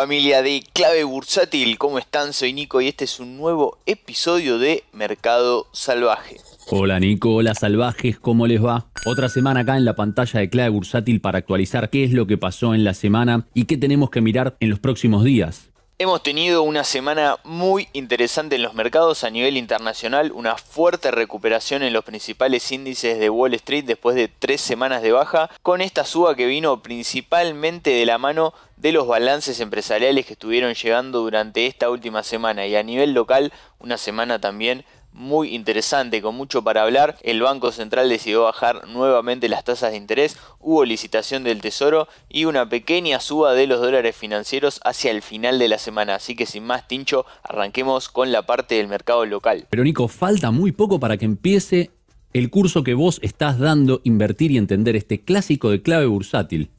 familia de Clave Bursátil, ¿cómo están? Soy Nico y este es un nuevo episodio de Mercado Salvaje. Hola Nico, hola salvajes, ¿cómo les va? Otra semana acá en la pantalla de Clave Bursátil para actualizar qué es lo que pasó en la semana y qué tenemos que mirar en los próximos días. Hemos tenido una semana muy interesante en los mercados a nivel internacional, una fuerte recuperación en los principales índices de Wall Street después de tres semanas de baja, con esta suba que vino principalmente de la mano de los balances empresariales que estuvieron llegando durante esta última semana y a nivel local una semana también muy interesante, con mucho para hablar. El Banco Central decidió bajar nuevamente las tasas de interés, hubo licitación del Tesoro y una pequeña suba de los dólares financieros hacia el final de la semana. Así que sin más, Tincho, arranquemos con la parte del mercado local. Pero Nico, falta muy poco para que empiece el curso que vos estás dando, Invertir y Entender, este clásico de clave bursátil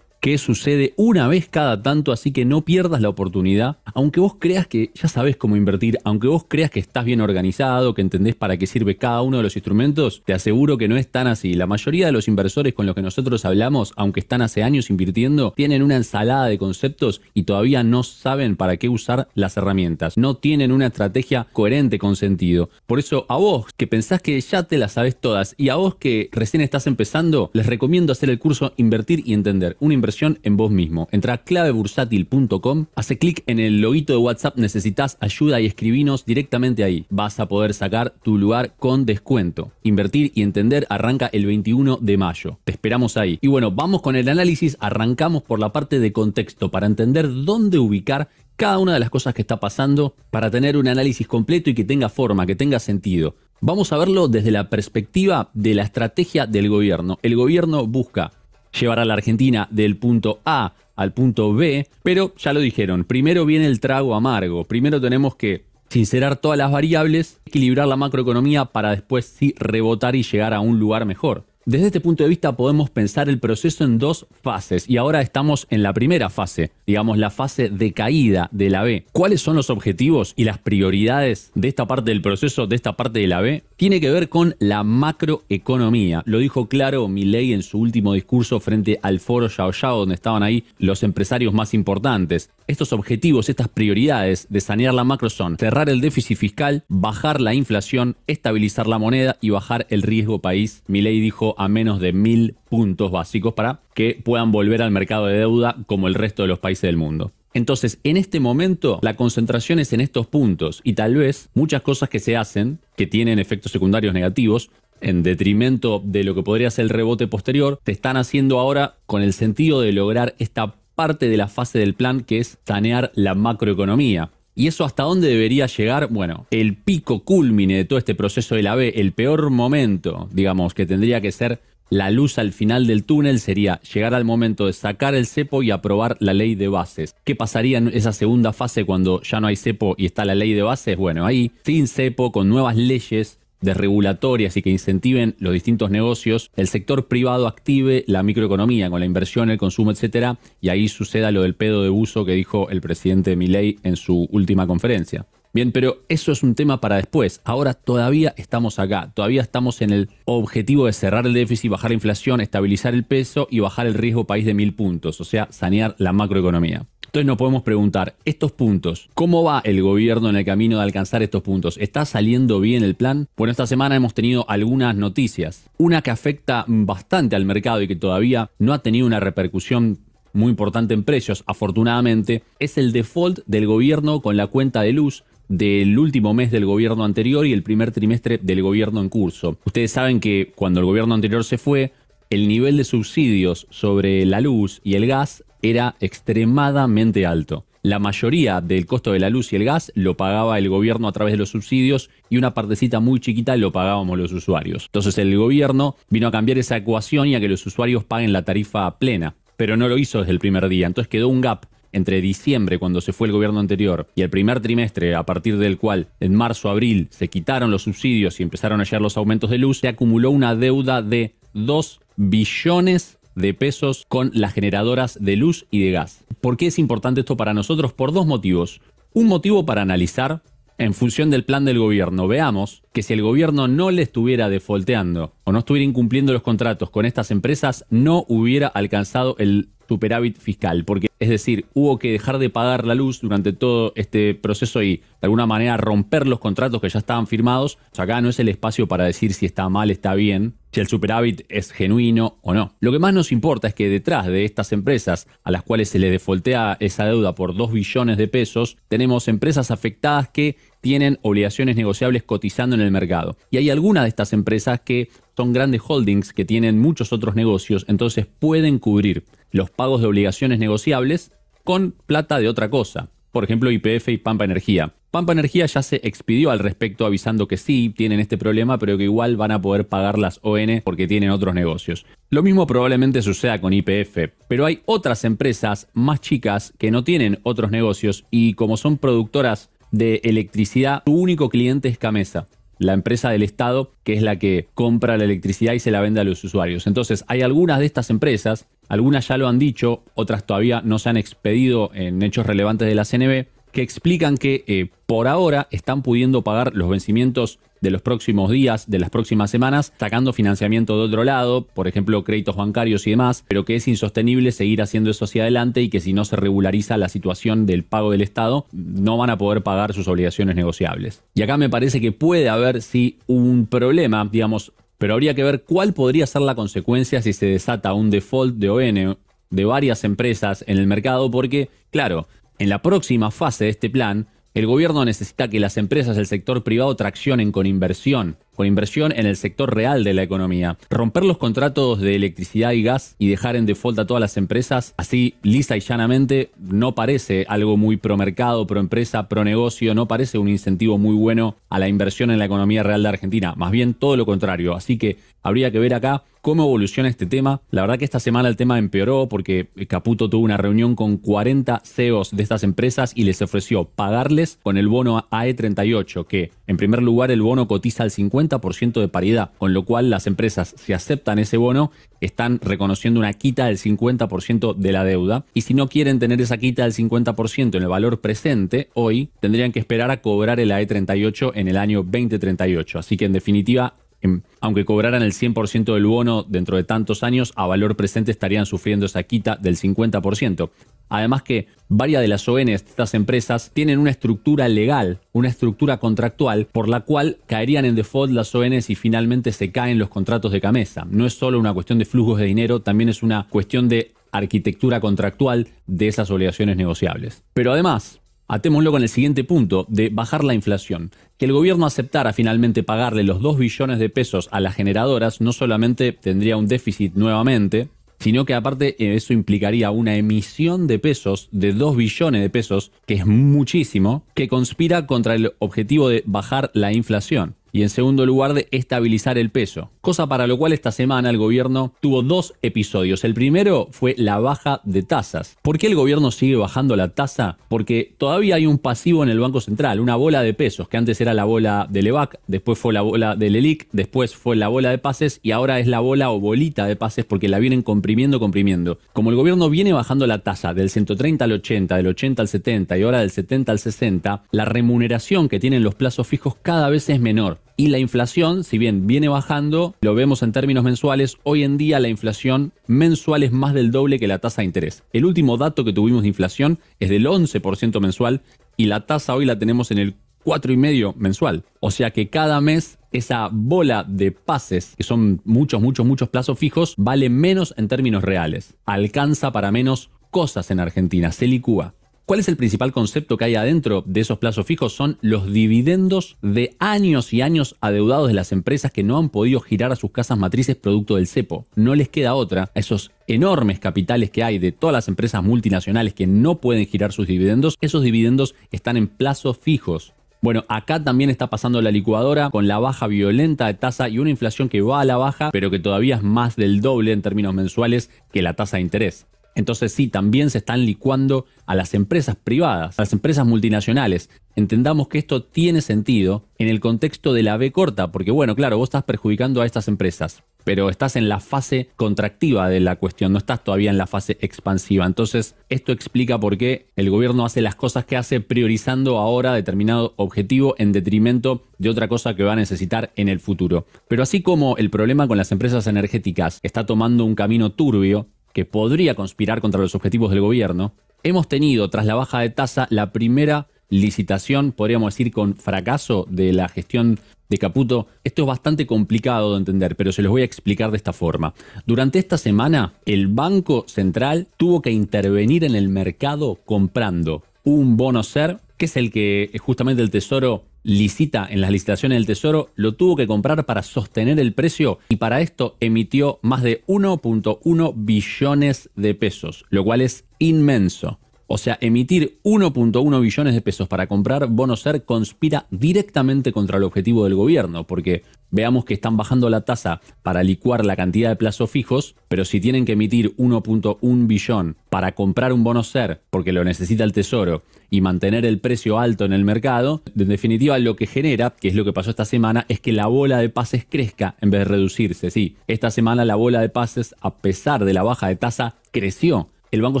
que sucede una vez cada tanto, así que no pierdas la oportunidad. Aunque vos creas que ya sabes cómo invertir, aunque vos creas que estás bien organizado, que entendés para qué sirve cada uno de los instrumentos, te aseguro que no es tan así. La mayoría de los inversores con los que nosotros hablamos, aunque están hace años invirtiendo, tienen una ensalada de conceptos y todavía no saben para qué usar las herramientas. No tienen una estrategia coherente con sentido. Por eso a vos que pensás que ya te las sabes todas y a vos que recién estás empezando, les recomiendo hacer el curso Invertir y Entender. Una inversión en vos mismo. Entra a clavebursátil.com, hace clic en el loguito de WhatsApp, necesitas ayuda y escribinos directamente ahí. Vas a poder sacar tu lugar con descuento. Invertir y entender arranca el 21 de mayo. Te esperamos ahí. Y bueno, vamos con el análisis. Arrancamos por la parte de contexto para entender dónde ubicar cada una de las cosas que está pasando para tener un análisis completo y que tenga forma, que tenga sentido. Vamos a verlo desde la perspectiva de la estrategia del gobierno. El gobierno busca llevar a la Argentina del punto A al punto B, pero ya lo dijeron, primero viene el trago amargo, primero tenemos que sincerar todas las variables, equilibrar la macroeconomía para después sí rebotar y llegar a un lugar mejor. Desde este punto de vista podemos pensar el proceso en dos fases y ahora estamos en la primera fase, digamos la fase de caída de la B. ¿Cuáles son los objetivos y las prioridades de esta parte del proceso, de esta parte de la B? tiene que ver con la macroeconomía. Lo dijo claro Milei en su último discurso frente al foro Yao donde estaban ahí los empresarios más importantes. Estos objetivos, estas prioridades de sanear la macro son cerrar el déficit fiscal, bajar la inflación, estabilizar la moneda y bajar el riesgo país. Milei dijo a menos de mil puntos básicos para que puedan volver al mercado de deuda como el resto de los países del mundo. Entonces, en este momento, la concentración es en estos puntos y tal vez muchas cosas que se hacen, que tienen efectos secundarios negativos, en detrimento de lo que podría ser el rebote posterior, te están haciendo ahora con el sentido de lograr esta parte de la fase del plan que es sanear la macroeconomía. ¿Y eso hasta dónde debería llegar? Bueno, el pico culmine de todo este proceso de la B, el peor momento, digamos, que tendría que ser la luz al final del túnel sería llegar al momento de sacar el cepo y aprobar la ley de bases. ¿Qué pasaría en esa segunda fase cuando ya no hay cepo y está la ley de bases? Bueno, ahí, sin cepo, con nuevas leyes desregulatorias y que incentiven los distintos negocios, el sector privado active la microeconomía con la inversión, el consumo, etcétera, y ahí suceda lo del pedo de uso que dijo el presidente Milei en su última conferencia. Bien, pero eso es un tema para después. Ahora todavía estamos acá, todavía estamos en el objetivo de cerrar el déficit, bajar la inflación, estabilizar el peso y bajar el riesgo país de mil puntos, o sea, sanear la macroeconomía. Entonces nos podemos preguntar, estos puntos, ¿cómo va el gobierno en el camino de alcanzar estos puntos? ¿Está saliendo bien el plan? Bueno, esta semana hemos tenido algunas noticias. Una que afecta bastante al mercado y que todavía no ha tenido una repercusión muy importante en precios, afortunadamente, es el default del gobierno con la cuenta de luz del último mes del gobierno anterior y el primer trimestre del gobierno en curso. Ustedes saben que cuando el gobierno anterior se fue, el nivel de subsidios sobre la luz y el gas era extremadamente alto. La mayoría del costo de la luz y el gas lo pagaba el gobierno a través de los subsidios y una partecita muy chiquita lo pagábamos los usuarios. Entonces el gobierno vino a cambiar esa ecuación y a que los usuarios paguen la tarifa plena, pero no lo hizo desde el primer día, entonces quedó un gap entre diciembre, cuando se fue el gobierno anterior, y el primer trimestre, a partir del cual en marzo, abril se quitaron los subsidios y empezaron a llegar los aumentos de luz, se acumuló una deuda de 2 billones de pesos con las generadoras de luz y de gas. ¿Por qué es importante esto para nosotros? Por dos motivos. Un motivo para analizar, en función del plan del gobierno, veamos que si el gobierno no le estuviera defolteando o no estuviera incumpliendo los contratos con estas empresas, no hubiera alcanzado el superávit fiscal, porque es decir, hubo que dejar de pagar la luz durante todo este proceso y de alguna manera romper los contratos que ya estaban firmados. sea, acá no es el espacio para decir si está mal, está bien, si el superávit es genuino o no. Lo que más nos importa es que detrás de estas empresas a las cuales se le defoltea esa deuda por 2 billones de pesos, tenemos empresas afectadas que tienen obligaciones negociables cotizando en el mercado. Y hay algunas de estas empresas que son grandes holdings que tienen muchos otros negocios, entonces pueden cubrir los pagos de obligaciones negociables con plata de otra cosa, por ejemplo IPF y Pampa Energía. Pampa Energía ya se expidió al respecto avisando que sí tienen este problema, pero que igual van a poder pagar las ON porque tienen otros negocios. Lo mismo probablemente suceda con IPF, pero hay otras empresas más chicas que no tienen otros negocios y como son productoras de electricidad, su único cliente es Camesa la empresa del Estado, que es la que compra la electricidad y se la vende a los usuarios. Entonces, hay algunas de estas empresas algunas ya lo han dicho, otras todavía no se han expedido en hechos relevantes de la CNB, que explican que eh, por ahora están pudiendo pagar los vencimientos de los próximos días, de las próximas semanas, sacando financiamiento de otro lado, por ejemplo, créditos bancarios y demás, pero que es insostenible seguir haciendo eso hacia adelante y que si no se regulariza la situación del pago del Estado, no van a poder pagar sus obligaciones negociables. Y acá me parece que puede haber, sí, un problema, digamos, pero habría que ver cuál podría ser la consecuencia si se desata un default de ON de varias empresas en el mercado, porque, claro, en la próxima fase de este plan, el gobierno necesita que las empresas del sector privado traccionen con inversión con inversión en el sector real de la economía. Romper los contratos de electricidad y gas y dejar en default a todas las empresas, así lisa y llanamente, no parece algo muy pro mercado, pro empresa, pro negocio, no parece un incentivo muy bueno a la inversión en la economía real de Argentina, más bien todo lo contrario. Así que habría que ver acá cómo evoluciona este tema. La verdad que esta semana el tema empeoró porque Caputo tuvo una reunión con 40 CEOs de estas empresas y les ofreció pagarles con el bono AE38, que en primer lugar el bono cotiza al 50 ciento de paridad, con lo cual las empresas, si aceptan ese bono, están reconociendo una quita del 50% de la deuda y si no quieren tener esa quita del 50% en el valor presente, hoy tendrían que esperar a cobrar el AE38 en el año 2038. Así que en definitiva, em, aunque cobraran el 100% del bono dentro de tantos años, a valor presente estarían sufriendo esa quita del 50%. Además que varias de las ONs de estas empresas tienen una estructura legal, una estructura contractual, por la cual caerían en default las ONs y finalmente se caen los contratos de camisa. No es solo una cuestión de flujos de dinero, también es una cuestión de arquitectura contractual de esas obligaciones negociables. Pero además, atémoslo con el siguiente punto de bajar la inflación. Que el gobierno aceptara finalmente pagarle los 2 billones de pesos a las generadoras no solamente tendría un déficit nuevamente, sino que aparte eh, eso implicaría una emisión de pesos de 2 billones de pesos, que es muchísimo, que conspira contra el objetivo de bajar la inflación y en segundo lugar de estabilizar el peso, cosa para lo cual esta semana el gobierno tuvo dos episodios. El primero fue la baja de tasas. ¿Por qué el gobierno sigue bajando la tasa? Porque todavía hay un pasivo en el Banco Central, una bola de pesos, que antes era la bola del EVAC, después fue la bola del ELIC, después fue la bola de pases y ahora es la bola o bolita de pases porque la vienen comprimiendo, comprimiendo. Como el gobierno viene bajando la tasa del 130 al 80, del 80 al 70 y ahora del 70 al 60, la remuneración que tienen los plazos fijos cada vez es menor. Y la inflación, si bien viene bajando, lo vemos en términos mensuales, hoy en día la inflación mensual es más del doble que la tasa de interés. El último dato que tuvimos de inflación es del 11% mensual y la tasa hoy la tenemos en el 4,5 mensual. O sea que cada mes esa bola de pases, que son muchos, muchos, muchos plazos fijos, vale menos en términos reales. Alcanza para menos cosas en Argentina, se licúa. ¿Cuál es el principal concepto que hay adentro de esos plazos fijos? Son los dividendos de años y años adeudados de las empresas que no han podido girar a sus casas matrices producto del cepo. No les queda otra a esos enormes capitales que hay de todas las empresas multinacionales que no pueden girar sus dividendos. Esos dividendos están en plazos fijos. Bueno, acá también está pasando la licuadora con la baja violenta de tasa y una inflación que va a la baja, pero que todavía es más del doble en términos mensuales que la tasa de interés. Entonces sí, también se están licuando a las empresas privadas, a las empresas multinacionales. Entendamos que esto tiene sentido en el contexto de la B corta, porque bueno, claro, vos estás perjudicando a estas empresas, pero estás en la fase contractiva de la cuestión, no estás todavía en la fase expansiva. Entonces, esto explica por qué el gobierno hace las cosas que hace priorizando ahora determinado objetivo en detrimento de otra cosa que va a necesitar en el futuro. Pero así como el problema con las empresas energéticas está tomando un camino turbio, que podría conspirar contra los objetivos del gobierno, hemos tenido, tras la baja de tasa, la primera licitación, podríamos decir, con fracaso de la gestión de Caputo. Esto es bastante complicado de entender, pero se los voy a explicar de esta forma. Durante esta semana, el Banco Central tuvo que intervenir en el mercado comprando un bono SER, que es el que justamente el Tesoro licita en las licitaciones del Tesoro, lo tuvo que comprar para sostener el precio y para esto emitió más de 1.1 billones de pesos, lo cual es inmenso. O sea, emitir 1.1 billones de pesos para comprar bonos SER conspira directamente contra el objetivo del gobierno, porque veamos que están bajando la tasa para licuar la cantidad de plazos fijos, pero si tienen que emitir 1.1 billón para comprar un bono SER, porque lo necesita el Tesoro, y mantener el precio alto en el mercado, en definitiva lo que genera, que es lo que pasó esta semana, es que la bola de pases crezca en vez de reducirse. Sí, esta semana la bola de pases, a pesar de la baja de tasa, creció el Banco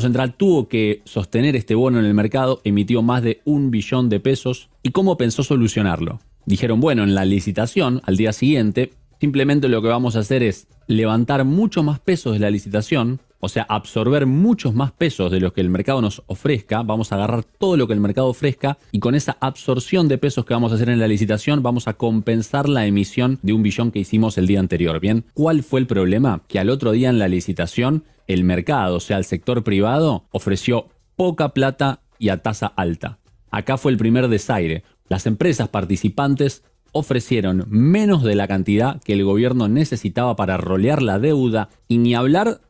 Central tuvo que sostener este bono en el mercado, emitió más de un billón de pesos. ¿Y cómo pensó solucionarlo? Dijeron, bueno, en la licitación, al día siguiente, simplemente lo que vamos a hacer es levantar mucho más pesos de la licitación, o sea, absorber muchos más pesos de los que el mercado nos ofrezca, vamos a agarrar todo lo que el mercado ofrezca y con esa absorción de pesos que vamos a hacer en la licitación vamos a compensar la emisión de un billón que hicimos el día anterior. Bien, ¿cuál fue el problema? Que al otro día en la licitación el mercado, o sea, el sector privado, ofreció poca plata y a tasa alta. Acá fue el primer desaire. Las empresas participantes ofrecieron menos de la cantidad que el gobierno necesitaba para rolear la deuda y ni hablar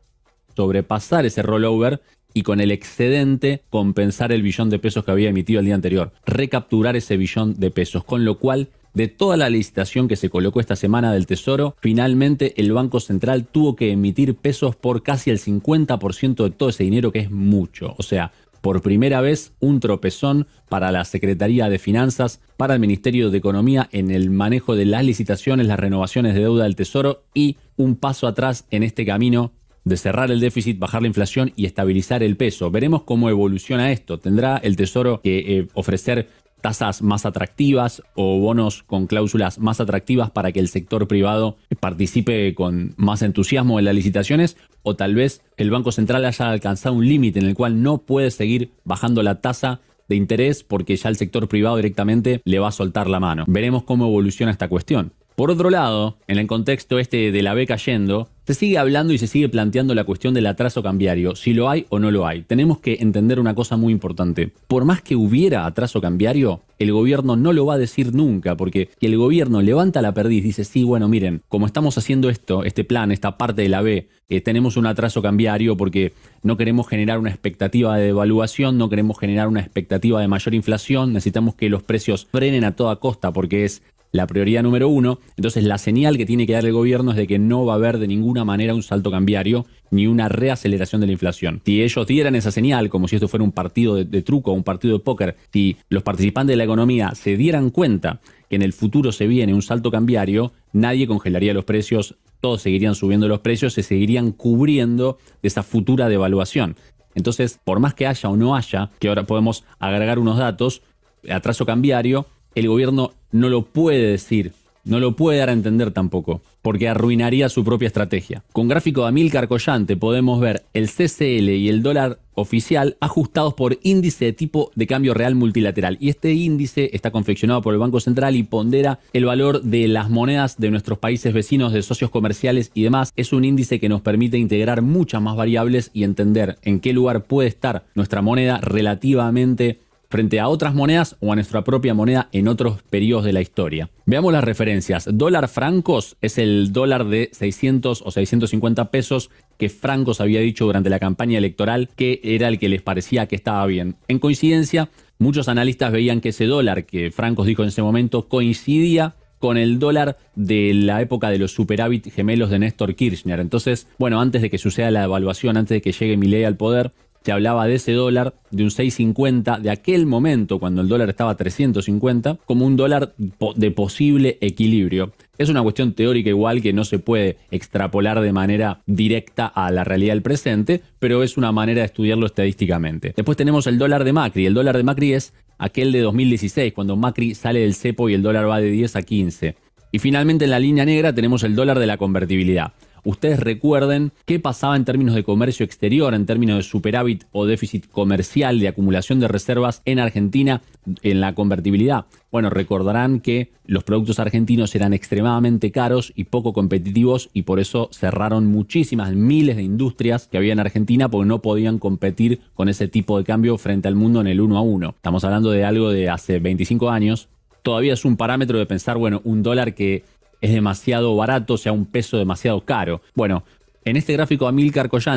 sobrepasar ese rollover y con el excedente compensar el billón de pesos que había emitido el día anterior, recapturar ese billón de pesos, con lo cual de toda la licitación que se colocó esta semana del Tesoro, finalmente el Banco Central tuvo que emitir pesos por casi el 50% de todo ese dinero, que es mucho. O sea, por primera vez un tropezón para la Secretaría de Finanzas, para el Ministerio de Economía en el manejo de las licitaciones, las renovaciones de deuda del Tesoro y un paso atrás en este camino de cerrar el déficit, bajar la inflación y estabilizar el peso. Veremos cómo evoluciona esto. ¿Tendrá el Tesoro que eh, ofrecer tasas más atractivas o bonos con cláusulas más atractivas para que el sector privado participe con más entusiasmo en las licitaciones o tal vez el Banco Central haya alcanzado un límite en el cual no puede seguir bajando la tasa de interés porque ya el sector privado directamente le va a soltar la mano. Veremos cómo evoluciona esta cuestión. Por otro lado, en el contexto este de la B cayendo, se sigue hablando y se sigue planteando la cuestión del atraso cambiario, si lo hay o no lo hay. Tenemos que entender una cosa muy importante. Por más que hubiera atraso cambiario, el gobierno no lo va a decir nunca, porque si el gobierno levanta la perdiz, dice, sí, bueno, miren, como estamos haciendo esto, este plan, esta parte de la B, eh, tenemos un atraso cambiario porque no queremos generar una expectativa de devaluación, no queremos generar una expectativa de mayor inflación, necesitamos que los precios frenen a toda costa porque es la prioridad número uno. Entonces la señal que tiene que dar el gobierno es de que no va a haber de ninguna manera un salto cambiario ni una reaceleración de la inflación. Si ellos dieran esa señal, como si esto fuera un partido de, truco o un partido de póker, si los participantes de la economía se dieran cuenta que en el futuro se viene un salto cambiario, nadie congelaría los precios, todos seguirían subiendo los precios, se seguirían cubriendo de esa futura devaluación. Entonces, por más que haya o no haya, que ahora podemos agregar unos datos, atraso cambiario, el gobierno no lo puede decir, no lo puede dar a entender tampoco, porque arruinaría su propia estrategia. Con gráfico de Amilcar carcollante podemos ver el CCL y el dólar oficial ajustados por índice de tipo de cambio real multilateral. Y este índice está confeccionado por el Banco Central y pondera el valor de las monedas de nuestros países vecinos, de socios comerciales y demás. Es un índice que nos permite integrar muchas más variables y entender en qué lugar puede estar nuestra moneda relativamente frente a otras monedas o a nuestra propia moneda en otros periodos de la historia. Veamos las referencias. Dólar francos es el dólar de 600 o 650 pesos que Francos había dicho durante la campaña electoral que era el que les parecía que estaba bien. En coincidencia, muchos analistas veían que ese dólar que Francos dijo en ese momento coincidía con el dólar de la época de los superávit gemelos de Néstor Kirchner. Entonces, bueno, antes de que suceda la devaluación, antes de que llegue Milei al poder, hablaba de ese dólar de un 6.50 de aquel momento cuando el dólar estaba 350 como un dólar de posible equilibrio. Es una cuestión teórica igual que no se puede extrapolar de manera directa a la realidad del presente, pero es una manera de estudiarlo estadísticamente. Después tenemos el dólar de Macri. El dólar de Macri es aquel de 2016, cuando Macri sale del cepo y el dólar va de 10 a 15. Y finalmente en la línea negra tenemos el dólar de la convertibilidad ustedes recuerden qué pasaba en términos de comercio exterior, en términos de superávit o déficit comercial de acumulación de reservas en Argentina en la convertibilidad. Bueno, recordarán que los productos argentinos eran extremadamente caros y poco competitivos y por eso cerraron muchísimas miles de industrias que había en Argentina porque no podían competir con ese tipo de cambio frente al mundo en el 1 a 1. Estamos hablando de algo de hace 25 años. Todavía es un parámetro de pensar, bueno, un dólar que es demasiado barato, o sea, un peso demasiado caro. Bueno, en este gráfico a mil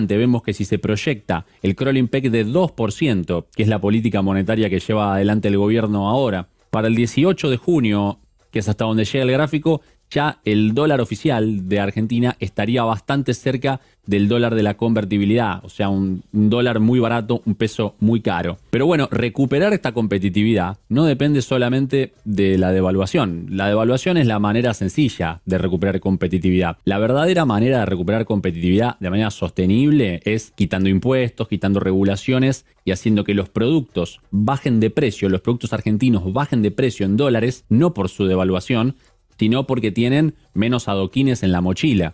vemos que si se proyecta el crawling peg de 2%, que es la política monetaria que lleva adelante el gobierno ahora, para el 18 de junio, que es hasta donde llega el gráfico, ya el dólar oficial de Argentina estaría bastante cerca del dólar de la convertibilidad, o sea, un, dólar muy barato, un peso muy caro. Pero bueno, recuperar esta competitividad no depende solamente de la devaluación. La devaluación es la manera sencilla de recuperar competitividad. La verdadera manera de recuperar competitividad de manera sostenible es quitando impuestos, quitando regulaciones y haciendo que los productos bajen de precio, los productos argentinos bajen de precio en dólares, no por su devaluación, sino porque tienen menos adoquines en la mochila.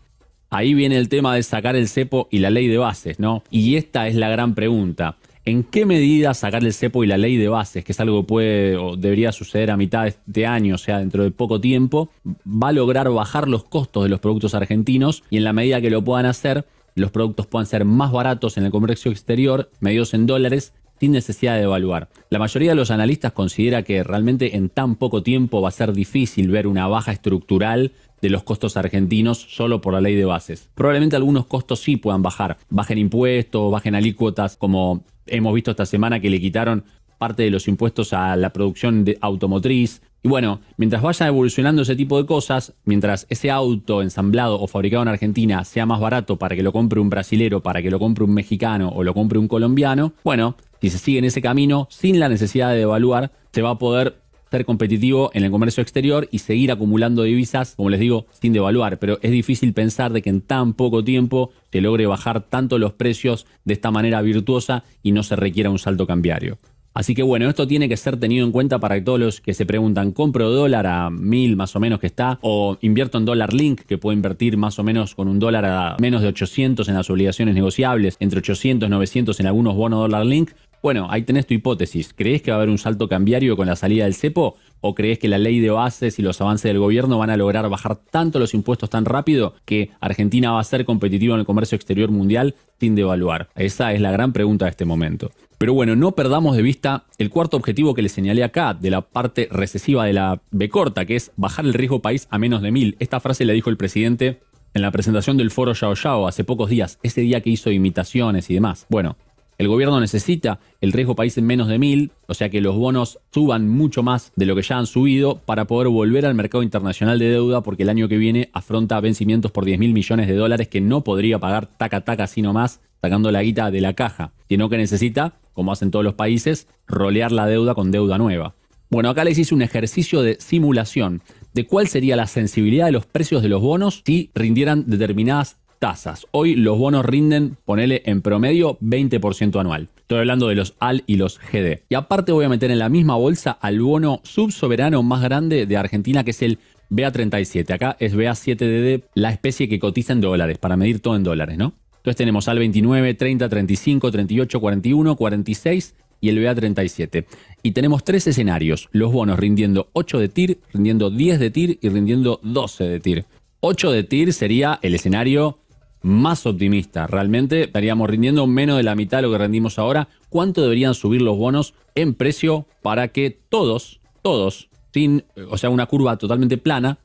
Ahí viene el tema de sacar el cepo y la ley de bases, ¿no? Y esta es la gran pregunta. ¿En qué medida sacar el cepo y la ley de bases, que es algo que puede o debería suceder a mitad de este año, o sea, dentro de poco tiempo, va a lograr bajar los costos de los productos argentinos y en la medida que lo puedan hacer, los productos puedan ser más baratos en el comercio exterior, medidos en dólares, sin necesidad de evaluar. La mayoría de los analistas considera que realmente en tan poco tiempo va a ser difícil ver una baja estructural de los costos argentinos solo por la ley de bases. Probablemente algunos costos sí puedan bajar, bajen impuestos, bajen alícuotas, como hemos visto esta semana que le quitaron parte de los impuestos a la producción de automotriz. Y bueno, mientras vaya evolucionando ese tipo de cosas, mientras ese auto ensamblado o fabricado en Argentina sea más barato para que lo compre un brasilero, para que lo compre un mexicano o lo compre un colombiano, bueno, si se sigue en ese camino, sin la necesidad de devaluar, se va a poder ser competitivo en el comercio exterior y seguir acumulando divisas, como les digo, sin devaluar. Pero es difícil pensar de que en tan poco tiempo se logre bajar tanto los precios de esta manera virtuosa y no se requiera un salto cambiario. Así que bueno, esto tiene que ser tenido en cuenta para todos los que se preguntan, ¿compro dólar a mil más o menos que está? ¿O invierto en dólar link que puedo invertir más o menos con un dólar a menos de 800 en las obligaciones negociables, entre 800 y 900 en algunos bonos dólar link? Bueno, ahí tenés tu hipótesis. ¿Crees que va a haber un salto cambiario con la salida del cepo? ¿O crees que la ley de bases y los avances del gobierno van a lograr bajar tanto los impuestos tan rápido que Argentina va a ser competitiva en el comercio exterior mundial sin devaluar? Esa es la gran pregunta de este momento. Pero bueno, no perdamos de vista el cuarto objetivo que le señalé acá, de la parte recesiva de la B corta, que es bajar el riesgo país a menos de mil. Esta frase la dijo el presidente en la presentación del foro Yao Yao hace pocos días, ese día que hizo imitaciones y demás. Bueno, el gobierno necesita el riesgo país en menos de mil, o sea que los bonos suban mucho más de lo que ya han subido para poder volver al mercado internacional de deuda porque el año que viene afronta vencimientos por 10 mil millones de dólares que no podría pagar taca taca sino más sacando la guita de la caja, sino que necesita, como hacen todos los países, rolear la deuda con deuda nueva. Bueno, acá les hice un ejercicio de simulación de cuál sería la sensibilidad de los precios de los bonos si rindieran determinadas tasas. Hoy los bonos rinden, ponele en promedio 20% anual. Estoy hablando de los AL y los GD. Y aparte voy a meter en la misma bolsa al bono subsoberano más grande de Argentina, que es el BA37. Acá es BA7DD, la especie que cotiza en dólares, para medir todo en dólares, ¿no? Entonces tenemos al 29, 30, 35, 38, 41, 46 y el BA37. Y tenemos tres escenarios, los bonos rindiendo 8 de TIR, rindiendo 10 de TIR y rindiendo 12 de TIR. 8 de TIR sería el escenario más optimista. Realmente estaríamos rindiendo menos de la mitad de lo que rendimos ahora. ¿Cuánto deberían subir los bonos en precio para que todos, todos, sin, eh, o sea, una curva totalmente plana,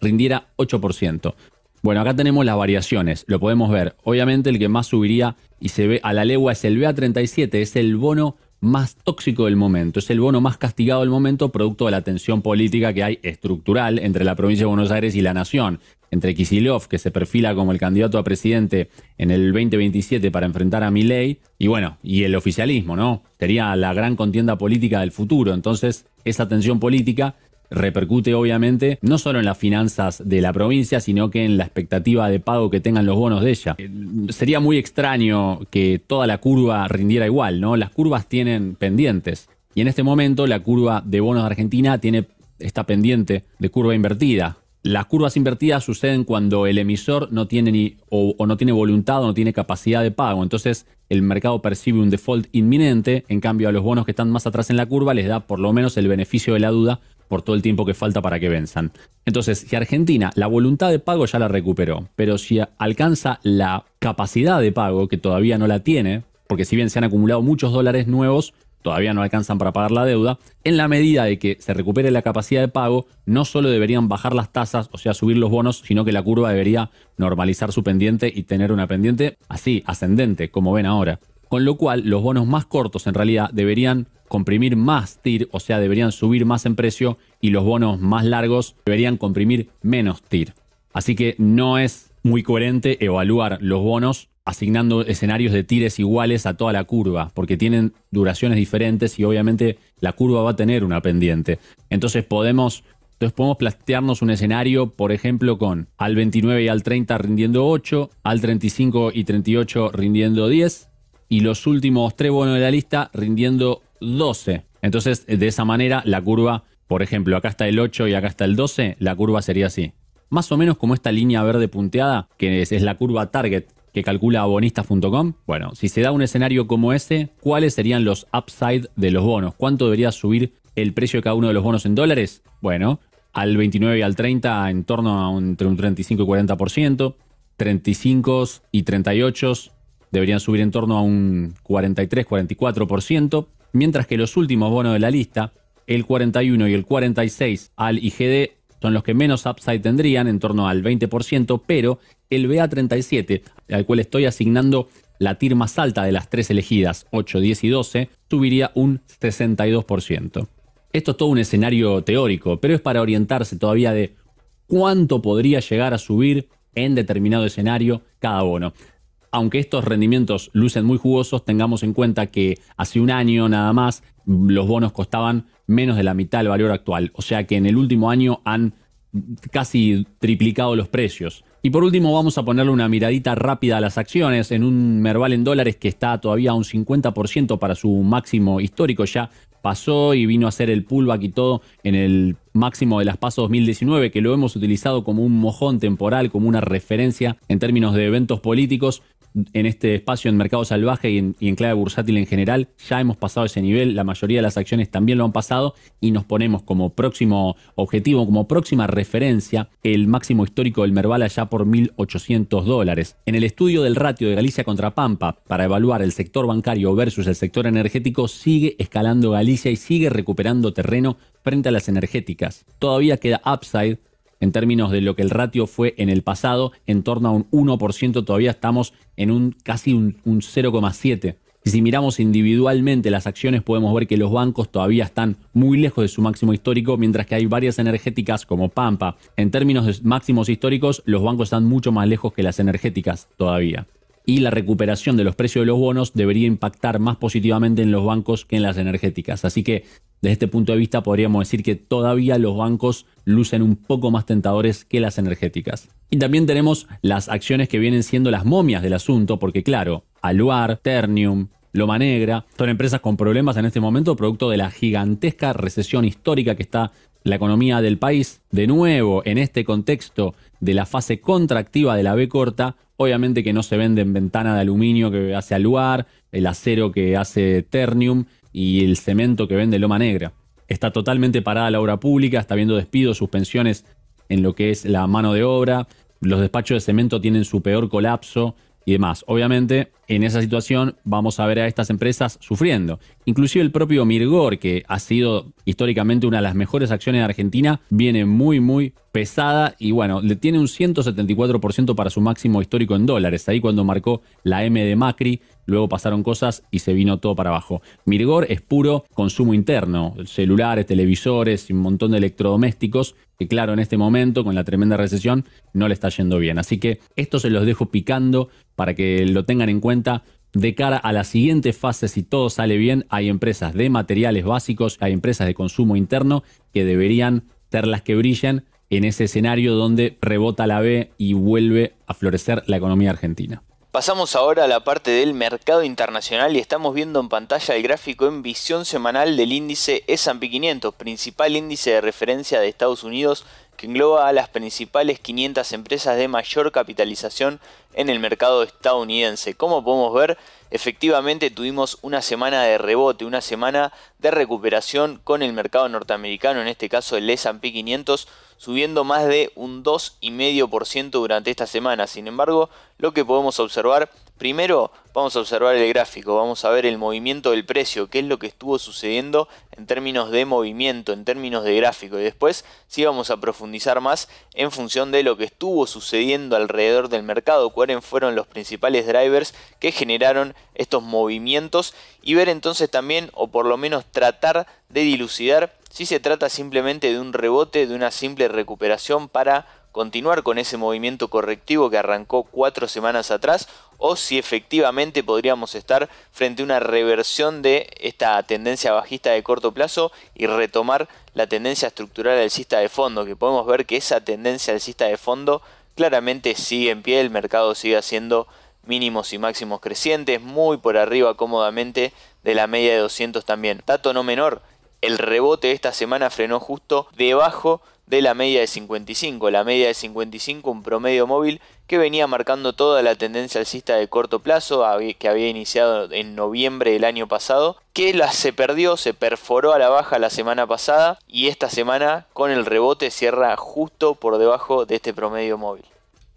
rindiera 8%? Bueno, acá tenemos las variaciones, lo podemos ver. Obviamente el que más subiría y se ve a la legua es el BA37, es el bono más tóxico del momento, es el bono más castigado del momento producto de la tensión política que hay estructural entre la provincia de Buenos Aires y la nación entre Kisilov, que se perfila como el candidato a presidente en el 2027 para enfrentar a Milei, y bueno, y el oficialismo, ¿no? Sería la gran contienda política del futuro. Entonces, esa tensión política repercute obviamente no solo en las finanzas de la provincia, sino que en la expectativa de pago que tengan los bonos de ella. Eh, sería muy extraño que toda la curva rindiera igual, ¿no? Las curvas tienen pendientes. Y en este momento la curva de bonos de Argentina tiene, está pendiente de curva invertida. Las curvas invertidas suceden cuando el emisor no tiene ni, o, no tiene voluntad o no tiene capacidad de pago. Entonces el mercado percibe un default inminente. En cambio, a los bonos que están más atrás en la curva les da por lo menos el beneficio de la duda por todo el tiempo que falta para que venzan. Entonces, si Argentina la voluntad de pago ya la recuperó, pero si alcanza la capacidad de pago, que todavía no la tiene, porque si bien se han acumulado muchos dólares nuevos, todavía no alcanzan para pagar la deuda, en la medida de que se recupere la capacidad de pago, no solo deberían bajar las tasas, o sea, subir los bonos, sino que la curva debería normalizar su pendiente y tener una pendiente así, ascendente, como ven ahora. Con lo cual, los bonos más cortos en realidad deberían comprimir más TIR, o sea, deberían subir más en precio, y los bonos más largos deberían comprimir menos TIR. Así que no es muy coherente evaluar los bonos asignando escenarios de tires iguales a toda la curva, porque tienen duraciones diferentes y obviamente la curva va a tener una pendiente. Entonces podemos, entonces podemos plantearnos un escenario, por ejemplo, con al 29 y al 30 rindiendo 8, al 35 y 38 rindiendo 10 y los últimos tres bonos de la lista rindiendo 12. Entonces, de esa manera, la curva, por ejemplo, acá está el 8 y acá está el 12, la curva sería así. Más o menos como esta línea verde punteada, que es la curva target calcula bonistas.com. Bueno, si se da un escenario como ese, ¿cuáles serían los upside de los bonos? ¿Cuánto debería subir el precio de cada uno de los bonos en dólares? Bueno, al 29 y al 30 en torno a entre un 35 y 40%, 35 y 38 deberían subir en torno a un 43-44%, mientras que los últimos bonos de la lista, el 41 y el 46 al IGD, son los que menos upside tendrían, en torno al 20%, pero el BA37, al cual estoy asignando la TIR más alta de las tres elegidas, 8, 10 y 12, subiría un 62%. Esto es todo un escenario teórico, pero es para orientarse todavía de cuánto podría llegar a subir en determinado escenario cada bono. Aunque estos rendimientos lucen muy jugosos, tengamos en cuenta que hace un año nada más los bonos costaban menos de la mitad del valor actual, o sea que en el último año han casi triplicado los precios. Y por último vamos a ponerle una miradita rápida a las acciones en un Merval en dólares que está todavía a un 50% para su máximo histórico. Ya pasó y vino a hacer el pullback y todo en el máximo de las PASO 2019, que lo hemos utilizado como un mojón temporal, como una referencia en términos de eventos políticos, en este espacio en mercado salvaje y en, clave bursátil en general, ya hemos pasado ese nivel, la mayoría de las acciones también lo han pasado y nos ponemos como próximo objetivo, como próxima referencia, el máximo histórico del Merval allá por 1.800 dólares. En el estudio del ratio de Galicia contra Pampa, para evaluar el sector bancario versus el sector energético, sigue escalando Galicia y sigue recuperando terreno frente a las energéticas. Todavía queda upside en términos de lo que el ratio fue en el pasado, en torno a un 1%, todavía estamos en un casi un, un 0,7%. Si miramos individualmente las acciones, podemos ver que los bancos todavía están muy lejos de su máximo histórico, mientras que hay varias energéticas como Pampa. En términos de máximos históricos, los bancos están mucho más lejos que las energéticas todavía y la recuperación de los precios de los bonos debería impactar más positivamente en los bancos que en las energéticas. Así que desde este punto de vista podríamos decir que todavía los bancos lucen un poco más tentadores que las energéticas. Y también tenemos las acciones que vienen siendo las momias del asunto, porque claro, Aluar, Ternium, Loma Negra, son empresas con problemas en este momento producto de la gigantesca recesión histórica que está la economía del país, de nuevo, en este contexto de la fase contractiva de la B corta, obviamente que no se venden ventanas de aluminio que hace Aluar, el acero que hace Ternium y el cemento que vende Loma Negra. Está totalmente parada la obra pública, está viendo despidos, suspensiones en lo que es la mano de obra, los despachos de cemento tienen su peor colapso, y demás. Obviamente, en esa situación vamos a ver a estas empresas sufriendo. Inclusive el propio Mirgor, que ha sido históricamente una de las mejores acciones de Argentina, viene muy, muy pesada y bueno, le tiene un 174% para su máximo histórico en dólares. Ahí cuando marcó la M de Macri, luego pasaron cosas y se vino todo para abajo. Mirgor es puro consumo interno, celulares, televisores, un montón de electrodomésticos que claro, en este momento, con la tremenda recesión, no le está yendo bien. Así que esto se los dejo picando para que lo tengan en cuenta. De cara a la siguiente fase, si todo sale bien, hay empresas de materiales básicos, hay empresas de consumo interno que deberían ser las que brillen en ese escenario donde rebota la B y vuelve a florecer la economía argentina. Pasamos ahora a la parte del mercado internacional y estamos viendo en pantalla el gráfico en visión semanal del índice S&P 500, principal índice de referencia de Estados Unidos que engloba a las principales 500 empresas de mayor capitalización en el mercado estadounidense. Como podemos ver, efectivamente tuvimos una semana de rebote, una semana de recuperación con el mercado norteamericano, en este caso el S&P 500, subiendo más de un 2,5% durante esta semana. Sin embargo, lo que podemos observar, primero vamos a observar el gráfico, vamos a ver el movimiento del precio, qué es lo que estuvo sucediendo en términos de movimiento, en términos de gráfico, y después sí vamos a profundizar más en función de lo que estuvo sucediendo alrededor del mercado, cuáles fueron los principales drivers que generaron estos movimientos y ver entonces también, o por lo menos tratar de dilucidar si se trata simplemente de un rebote, de una simple recuperación para continuar con ese movimiento correctivo que arrancó cuatro semanas atrás o si efectivamente podríamos estar frente a una reversión de esta tendencia bajista de corto plazo y retomar la tendencia estructural alcista de fondo, que podemos ver que esa tendencia alcista de fondo claramente sigue en pie, el mercado sigue haciendo mínimos y máximos crecientes, muy por arriba cómodamente de la media de 200 también. Dato no menor, el rebote esta semana frenó justo debajo de la media de 55. La media de 55, un promedio móvil que venía marcando toda la tendencia alcista de corto plazo que había iniciado en noviembre del año pasado, que la, se perdió, se perforó a la baja la semana pasada y esta semana con el rebote cierra justo por debajo de este promedio móvil.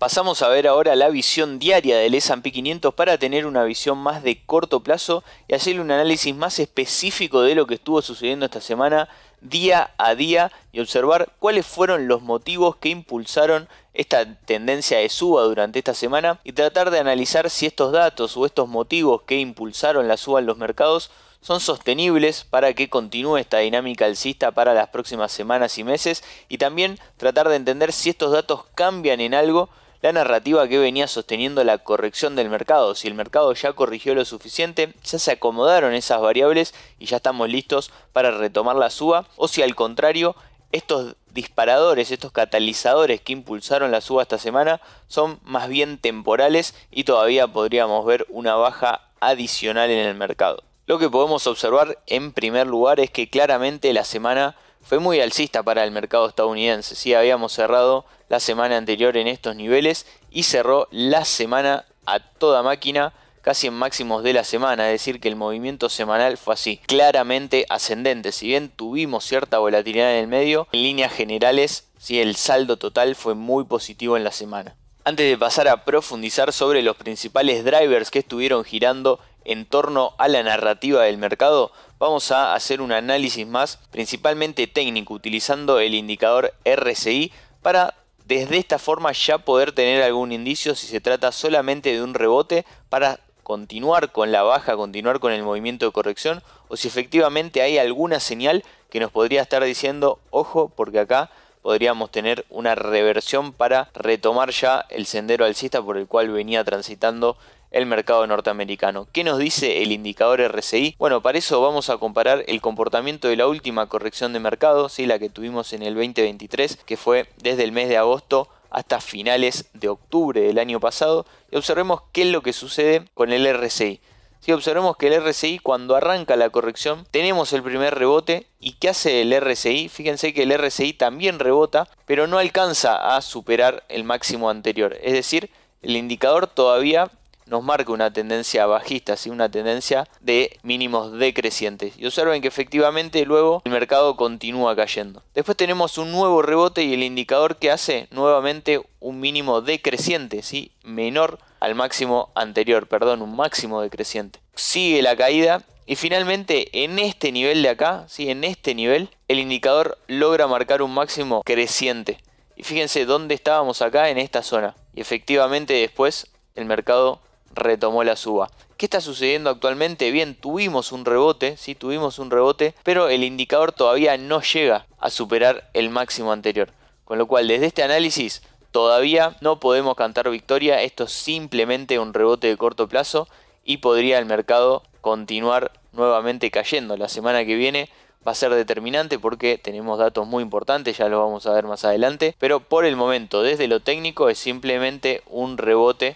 Pasamos a ver ahora la visión diaria del S&P 500 para tener una visión más de corto plazo y hacerle un análisis más específico de lo que estuvo sucediendo esta semana día a día y observar cuáles fueron los motivos que impulsaron esta tendencia de suba durante esta semana y tratar de analizar si estos datos o estos motivos que impulsaron la suba en los mercados son sostenibles para que continúe esta dinámica alcista para las próximas semanas y meses y también tratar de entender si estos datos cambian en algo la narrativa que venía sosteniendo la corrección del mercado. Si el mercado ya corrigió lo suficiente, ya se acomodaron esas variables y ya estamos listos para retomar la suba, o si al contrario, estos disparadores, estos catalizadores que impulsaron la suba esta semana son más bien temporales y todavía podríamos ver una baja adicional en el mercado. Lo que podemos observar en primer lugar es que claramente la semana fue muy alcista para el mercado estadounidense. Si habíamos cerrado la semana anterior en estos niveles y cerró la semana a toda máquina casi en máximos de la semana, es decir, que el movimiento semanal fue así, claramente ascendente. Si bien tuvimos cierta volatilidad en el medio, en líneas generales, sí, el saldo total fue muy positivo en la semana. Antes de pasar a profundizar sobre los principales drivers que estuvieron girando en torno a la narrativa del mercado, vamos a hacer un análisis más, principalmente técnico, utilizando el indicador RSI para desde esta forma ya poder tener algún indicio si se trata solamente de un rebote para continuar con la baja, continuar con el movimiento de corrección o si efectivamente hay alguna señal que nos podría estar diciendo, ojo, porque acá podríamos tener una reversión para retomar ya el sendero alcista por el cual venía transitando el mercado norteamericano. ¿Qué nos dice el indicador RSI? Bueno, para eso vamos a comparar el comportamiento de la última corrección de mercado, la que tuvimos en el 2023, que fue desde el mes de agosto hasta finales de octubre del año pasado, y observemos qué es lo que sucede con el RSI. Si observamos que el RSI cuando arranca la corrección tenemos el primer rebote y ¿qué hace el RSI? Fíjense que el RSI también rebota pero no alcanza a superar el máximo anterior. Es decir, el indicador todavía nos marca una tendencia bajista, ¿sí? una tendencia de mínimos decrecientes. Y observen que efectivamente luego el mercado continúa cayendo. Después tenemos un nuevo rebote y el indicador que hace nuevamente un mínimo decreciente, ¿sí? menor al máximo anterior, perdón, un máximo decreciente. Sigue la caída y finalmente en este nivel de acá, ¿sí? en este nivel, el indicador logra marcar un máximo creciente. Y fíjense dónde estábamos acá en esta zona. Y efectivamente después el mercado retomó la suba. ¿Qué está sucediendo actualmente? Bien, tuvimos un rebote, sí, tuvimos un rebote, pero el indicador todavía no llega a superar el máximo anterior. Con lo cual, desde este análisis, todavía no podemos cantar victoria, esto es simplemente un rebote de corto plazo y podría el mercado continuar nuevamente cayendo. La semana que viene va a ser determinante porque tenemos datos muy importantes, ya lo vamos a ver más adelante, pero por el momento, desde lo técnico, es simplemente un rebote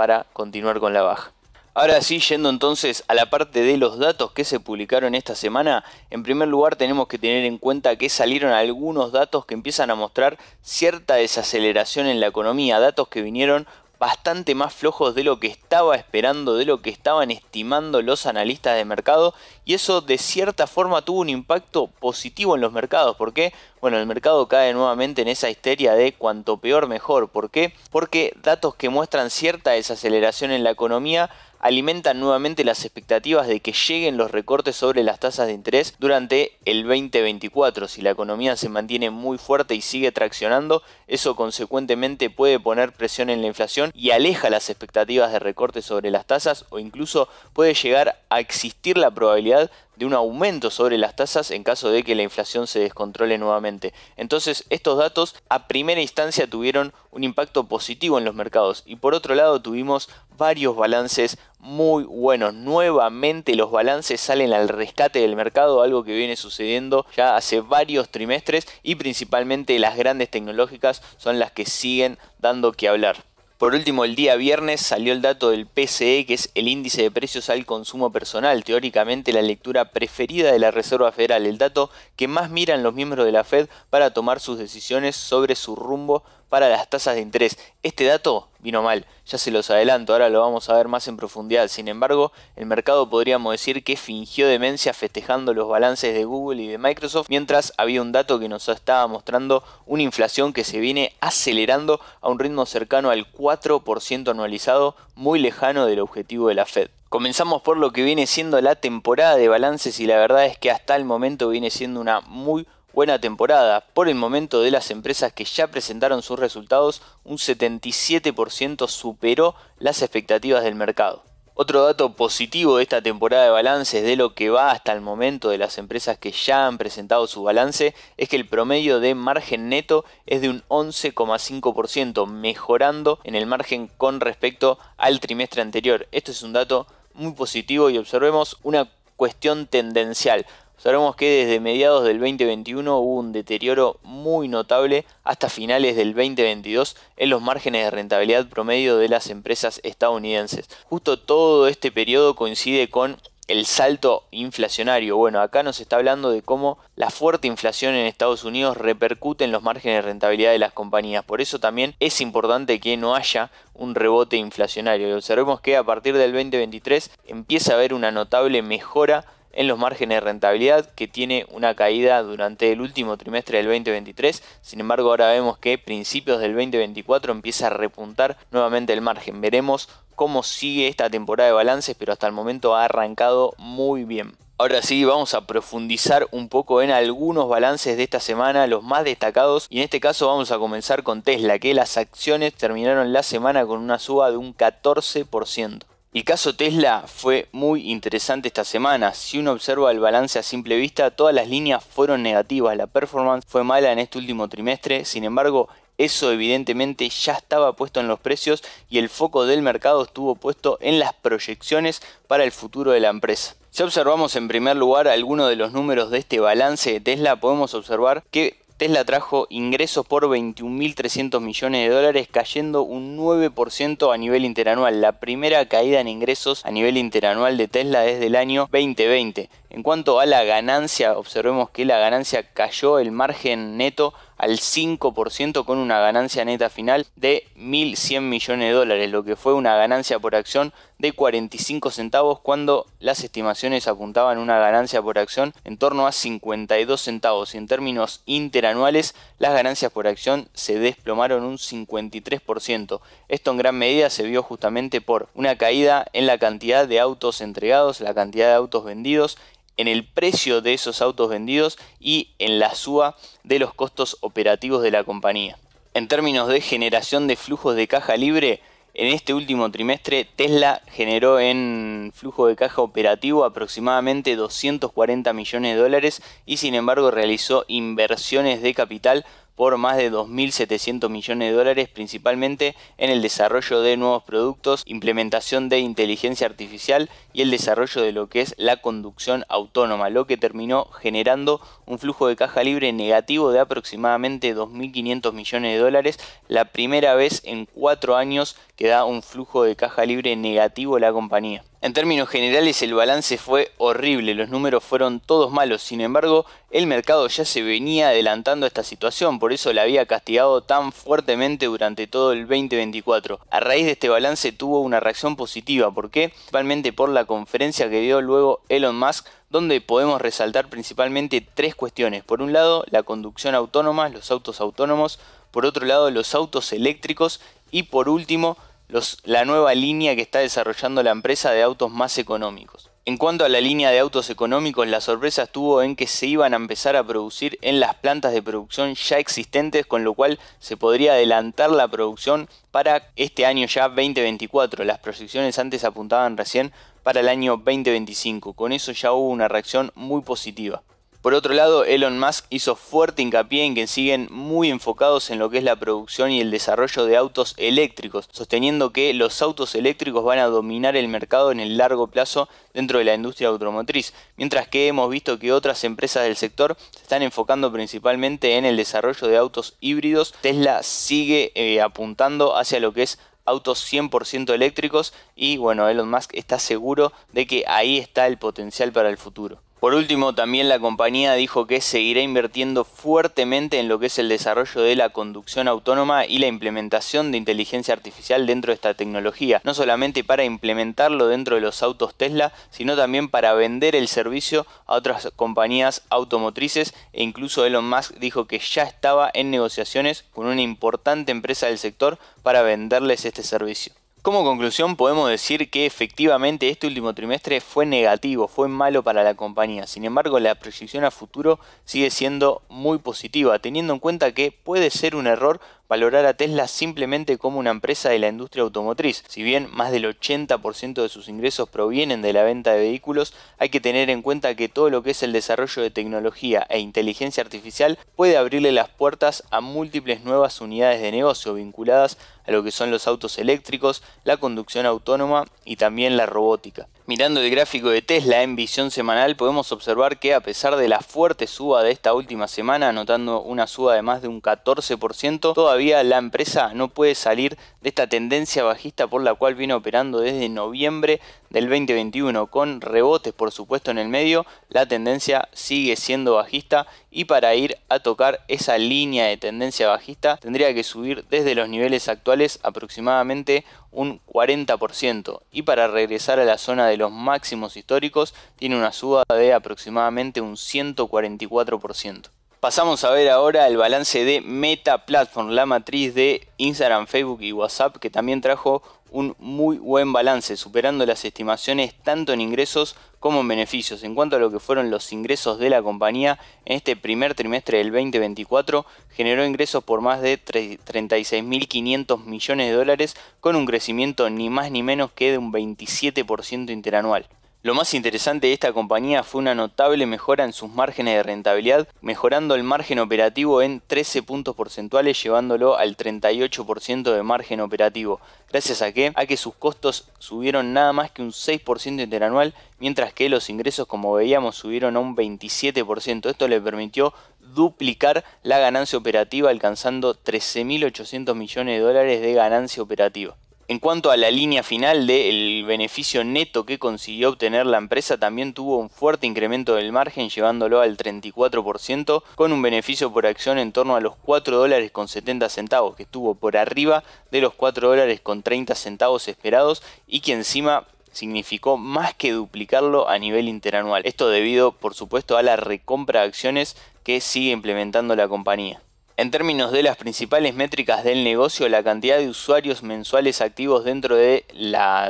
para continuar con la baja. Ahora sí, yendo entonces a la parte de los datos que se publicaron esta semana, en primer lugar tenemos que tener en cuenta que salieron algunos datos que empiezan a mostrar cierta desaceleración en la economía, datos que vinieron bastante más flojos de lo que estaba esperando, de lo que estaban estimando los analistas de mercado y eso de cierta forma tuvo un impacto positivo en los mercados. ¿Por qué? Bueno, el mercado cae nuevamente en esa histeria de cuanto peor mejor. ¿Por qué? Porque datos que muestran cierta desaceleración en la economía alimentan nuevamente las expectativas de que lleguen los recortes sobre las tasas de interés durante el 2024. Si la economía se mantiene muy fuerte y sigue traccionando, eso consecuentemente puede poner presión en la inflación y aleja las expectativas de recortes sobre las tasas o incluso puede llegar a existir la probabilidad de un aumento sobre las tasas en caso de que la inflación se descontrole nuevamente. Entonces, estos datos a primera instancia tuvieron un impacto positivo en los mercados y por otro lado tuvimos varios balances muy buenos. Nuevamente los balances salen al rescate del mercado, algo que viene sucediendo ya hace varios trimestres y principalmente las grandes tecnológicas son las que siguen dando que hablar. Por último, el día viernes salió el dato del PCE, que es el índice de precios al consumo personal, teóricamente la lectura preferida de la Reserva Federal, el dato que más miran los miembros de la Fed para tomar sus decisiones sobre su rumbo para las tasas de interés. Este dato vino mal, ya se los adelanto, ahora lo vamos a ver más en profundidad. Sin embargo, el mercado podríamos decir que fingió demencia festejando los balances de Google y de Microsoft, mientras había un dato que nos estaba mostrando una inflación que se viene acelerando a un ritmo cercano al 4% anualizado, muy lejano del objetivo de la Fed. Comenzamos por lo que viene siendo la temporada de balances y la verdad es que hasta el momento viene siendo una muy buena temporada por el momento de las empresas que ya presentaron sus resultados, un 77% superó las expectativas del mercado. Otro dato positivo de esta temporada de balances de lo que va hasta el momento de las empresas que ya han presentado su balance es que el promedio de margen neto es de un 11,5%, mejorando en el margen con respecto al trimestre anterior. Esto es un dato muy positivo y observemos una cuestión tendencial. Sabemos que desde mediados del 2021 hubo un deterioro muy notable hasta finales del 2022 en los márgenes de rentabilidad promedio de las empresas estadounidenses. Justo todo este periodo coincide con el salto inflacionario. Bueno, acá nos está hablando de cómo la fuerte inflación en Estados Unidos repercute en los márgenes de rentabilidad de las compañías. Por eso también es importante que no haya un rebote inflacionario. Y observemos que a partir del 2023 empieza a haber una notable mejora en los márgenes de rentabilidad que tiene una caída durante el último trimestre del 2023. Sin embargo, ahora vemos que principios del 2024 empieza a repuntar nuevamente el margen. Veremos cómo sigue esta temporada de balances, pero hasta el momento ha arrancado muy bien. Ahora sí, vamos a profundizar un poco en algunos balances de esta semana, los más destacados. Y en este caso vamos a comenzar con Tesla, que las acciones terminaron la semana con una suba de un 14%. El caso Tesla fue muy interesante esta semana. Si uno observa el balance a simple vista, todas las líneas fueron negativas. La performance fue mala en este último trimestre. Sin embargo, eso evidentemente ya estaba puesto en los precios y el foco del mercado estuvo puesto en las proyecciones para el futuro de la empresa. Si observamos en primer lugar algunos de los números de este balance de Tesla, podemos observar que Tesla trajo ingresos por 21.300 millones de dólares, cayendo un 9% a nivel interanual, la primera caída en ingresos a nivel interanual de Tesla desde el año 2020. En cuanto a la ganancia, observemos que la ganancia cayó el margen neto al 5% con una ganancia neta final de 1.100 millones de dólares, lo que fue una ganancia por acción de 45 centavos cuando las estimaciones apuntaban una ganancia por acción en torno a 52 centavos. En términos interanuales, las ganancias por acción se desplomaron un 53%. Esto en gran medida se vio justamente por una caída en la cantidad de autos entregados, la cantidad de autos vendidos en el precio de esos autos vendidos y en la suba de los costos operativos de la compañía. En términos de generación de flujos de caja libre, en este último trimestre Tesla generó en flujo de caja operativo aproximadamente 240 millones de dólares y sin embargo realizó inversiones de capital por más de 2.700 millones de dólares, principalmente en el desarrollo de nuevos productos, implementación de inteligencia artificial y el desarrollo de lo que es la conducción autónoma, lo que terminó generando un flujo de caja libre negativo de aproximadamente 2.500 millones de dólares, la primera vez en cuatro años que da un flujo de caja libre negativo la compañía. En términos generales el balance fue horrible, los números fueron todos malos, sin embargo el mercado ya se venía adelantando a esta situación, por eso la había castigado tan fuertemente durante todo el 2024. A raíz de este balance tuvo una reacción positiva, ¿por qué? Principalmente por la conferencia que dio luego Elon Musk, donde podemos resaltar principalmente tres cuestiones. Por un lado, la conducción autónoma, los autos autónomos, por otro lado, los autos eléctricos y por último, los, la nueva línea que está desarrollando la empresa de autos más económicos. En cuanto a la línea de autos económicos, la sorpresa estuvo en que se iban a empezar a producir en las plantas de producción ya existentes, con lo cual se podría adelantar la producción para este año ya 2024. Las proyecciones antes apuntaban recién para el año 2025. Con eso ya hubo una reacción muy positiva. Por otro lado, Elon Musk hizo fuerte hincapié en que siguen muy enfocados en lo que es la producción y el desarrollo de autos eléctricos, sosteniendo que los autos eléctricos van a dominar el mercado en el largo plazo dentro de la industria automotriz, mientras que hemos visto que otras empresas del sector se están enfocando principalmente en el desarrollo de autos híbridos, Tesla sigue eh, apuntando hacia lo que es autos 100% eléctricos y bueno, Elon Musk está seguro de que ahí está el potencial para el futuro. Por último, también la compañía dijo que seguirá invirtiendo fuertemente en lo que es el desarrollo de la conducción autónoma y la implementación de inteligencia artificial dentro de esta tecnología, no solamente para implementarlo dentro de los autos Tesla, sino también para vender el servicio a otras compañías automotrices e incluso Elon Musk dijo que ya estaba en negociaciones con una importante empresa del sector para venderles este servicio. Como conclusión podemos decir que efectivamente este último trimestre fue negativo, fue malo para la compañía. Sin embargo, la proyección a futuro sigue siendo muy positiva, teniendo en cuenta que puede ser un error valorar a Tesla simplemente como una empresa de la industria automotriz. Si bien más del 80% de sus ingresos provienen de la venta de vehículos, hay que tener en cuenta que todo lo que es el desarrollo de tecnología e inteligencia artificial puede abrirle las puertas a múltiples nuevas unidades de negocio vinculadas a lo que son los autos eléctricos, la conducción autónoma y también la robótica. Mirando el gráfico de Tesla en visión semanal podemos observar que a pesar de la fuerte suba de esta última semana, anotando una suba de más de un 14%, todavía la empresa no puede salir de esta tendencia bajista por la cual viene operando desde noviembre del 2021, con rebotes por supuesto en el medio, la tendencia sigue siendo bajista y para ir a tocar esa línea de tendencia bajista tendría que subir desde los niveles actuales aproximadamente un 40% y para regresar a la zona de los máximos históricos tiene una suba de aproximadamente un 144%. Pasamos a ver ahora el balance de Meta Platform, la matriz de Instagram, Facebook y WhatsApp, que también trajo un muy buen balance, superando las estimaciones tanto en ingresos como en beneficios. En cuanto a lo que fueron los ingresos de la compañía, en este primer trimestre del 2024 generó ingresos por más de 36.500 millones de dólares, con un crecimiento ni más ni menos que de un 27% interanual. Lo más interesante de esta compañía fue una notable mejora en sus márgenes de rentabilidad, mejorando el margen operativo en 13 puntos porcentuales, llevándolo al 38% de margen operativo, gracias a que, a que sus costos subieron nada más que un 6% interanual, mientras que los ingresos, como veíamos, subieron a un 27%. Esto le permitió duplicar la ganancia operativa, alcanzando 13.800 millones de dólares de ganancia operativa. En cuanto a la línea final del beneficio neto que consiguió obtener la empresa, también tuvo un fuerte incremento del margen, llevándolo al 34%, con un beneficio por acción en torno a los 4 dólares con 70 centavos, que estuvo por arriba de los 4 dólares con 30 centavos esperados y que encima significó más que duplicarlo a nivel interanual. Esto debido, por supuesto, a la recompra de acciones que sigue implementando la compañía. En términos de las principales métricas del negocio, la cantidad de usuarios mensuales activos dentro de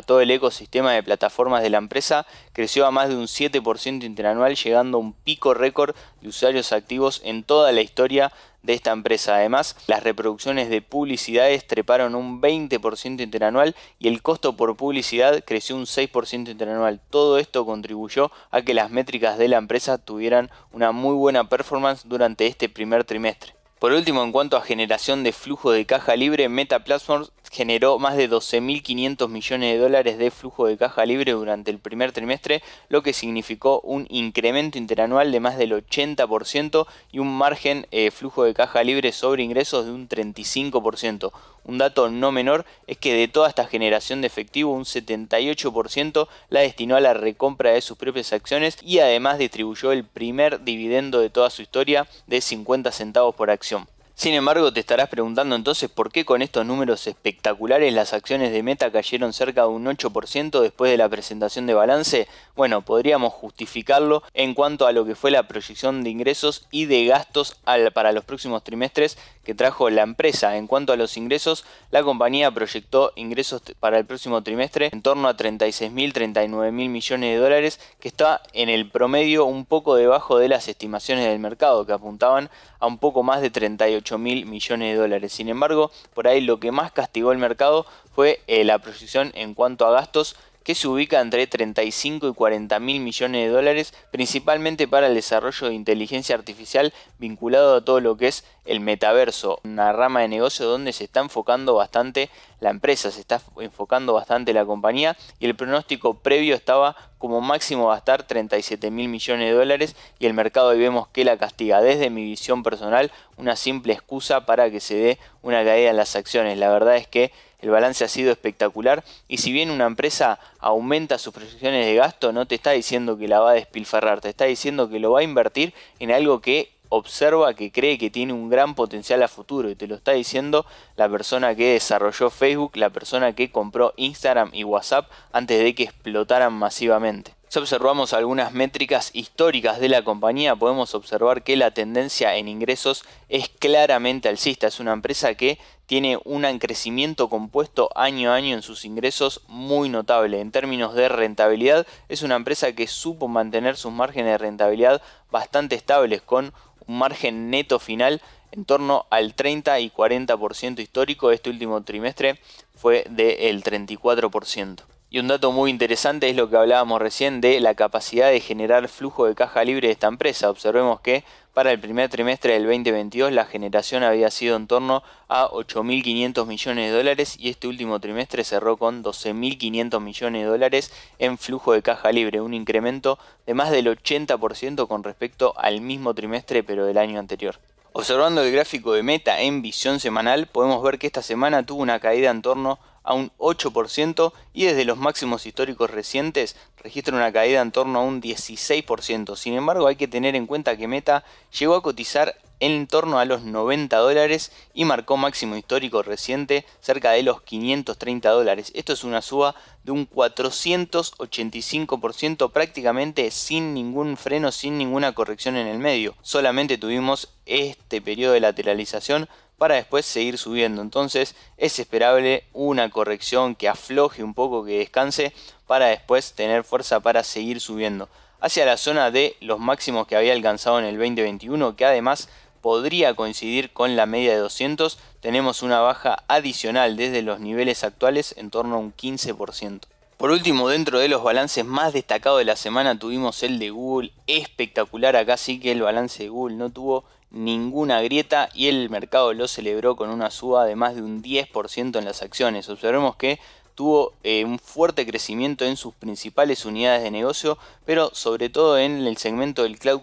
todo el ecosistema de plataformas de la empresa creció a más de un 7% interanual, llegando a un pico récord de usuarios activos en toda la historia de esta empresa. Además, las reproducciones de publicidades treparon un 20% interanual y el costo por publicidad creció un 6% interanual. Todo esto contribuyó a que las métricas de la empresa tuvieran una muy buena performance durante este primer trimestre. Por último, en cuanto a generación de flujo de caja libre, Meta Platforms generó más de 12.500 millones de dólares de flujo de caja libre durante el primer trimestre, lo que significó un incremento interanual de más del 80% y un margen de eh, flujo de caja libre sobre ingresos de un 35%. Un dato no menor es que de toda esta generación de efectivo, un 78% la destinó a la recompra de sus propias acciones y además distribuyó el primer dividendo de toda su historia de 50 centavos por acción. Sin embargo, te estarás preguntando entonces por qué con estos números espectaculares las acciones de Meta cayeron cerca de un 8% después de la presentación de balance. Bueno, podríamos justificarlo en cuanto a lo que fue la proyección de ingresos y de gastos para los próximos trimestres trajo la empresa. En cuanto a los ingresos, la compañía proyectó ingresos para el próximo trimestre en torno a 36.000, 39.000 millones de dólares, que está en el promedio un poco debajo de las estimaciones del mercado, que apuntaban a un poco más de 38.000 millones de dólares. Sin embargo, por ahí lo que más castigó el mercado fue eh, la proyección en cuanto a gastos que se ubica entre 35 y 40 mil millones de dólares, principalmente para el desarrollo de inteligencia artificial vinculado a todo lo que es el metaverso, una rama de negocio donde se está enfocando bastante la empresa, se está enfocando bastante la compañía y el pronóstico previo estaba como máximo gastar 37 mil millones de dólares y el mercado hoy vemos que la castiga desde mi visión personal, una simple excusa para que se dé una caída en las acciones. La verdad es que el balance ha sido espectacular y si bien una empresa aumenta sus proyecciones de gasto, no te está diciendo que la va a despilfarrar, te está diciendo que lo va a invertir en algo que observa que cree que tiene un gran potencial a futuro y te lo está diciendo la persona que desarrolló Facebook, la persona que compró Instagram y WhatsApp antes de que explotaran masivamente. Si observamos algunas métricas históricas de la compañía, podemos observar que la tendencia en ingresos es claramente alcista. Es una empresa que tiene un crecimiento compuesto año a año en sus ingresos muy notable. En términos de rentabilidad, es una empresa que supo mantener sus márgenes de rentabilidad bastante estables, con un margen neto final en torno al 30 y 40% histórico. Este último trimestre fue del 34%. Y un dato muy interesante es lo que hablábamos recién de la capacidad de generar flujo de caja libre de esta empresa. Observemos que para el primer trimestre del 2022 la generación había sido en torno a 8.500 millones de dólares y este último trimestre cerró con 12.500 millones de dólares en flujo de caja libre, un incremento de más del 80% con respecto al mismo trimestre pero del año anterior. Observando el gráfico de meta en visión semanal podemos ver que esta semana tuvo una caída en torno a a un 8% y desde los máximos históricos recientes registra una caída en torno a un 16%. Sin embargo, hay que tener en cuenta que Meta llegó a cotizar en torno a los 90 dólares y marcó máximo histórico reciente cerca de los 530 dólares. Esto es una suba de un 485% prácticamente sin ningún freno, sin ninguna corrección en el medio. Solamente tuvimos este periodo de lateralización para después seguir subiendo. Entonces es esperable una corrección que afloje un poco, que descanse, para después tener fuerza para seguir subiendo. Hacia la zona de los máximos que había alcanzado en el 2021, que además podría coincidir con la media de 200, tenemos una baja adicional desde los niveles actuales en torno a un 15%. Por último, dentro de los balances más destacados de la semana tuvimos el de Google, espectacular acá sí que el balance de Google no tuvo ninguna grieta y el mercado lo celebró con una suba de más de un 10% en las acciones. Observemos que tuvo eh, un fuerte crecimiento en sus principales unidades de negocio, pero sobre todo en el segmento del cloud,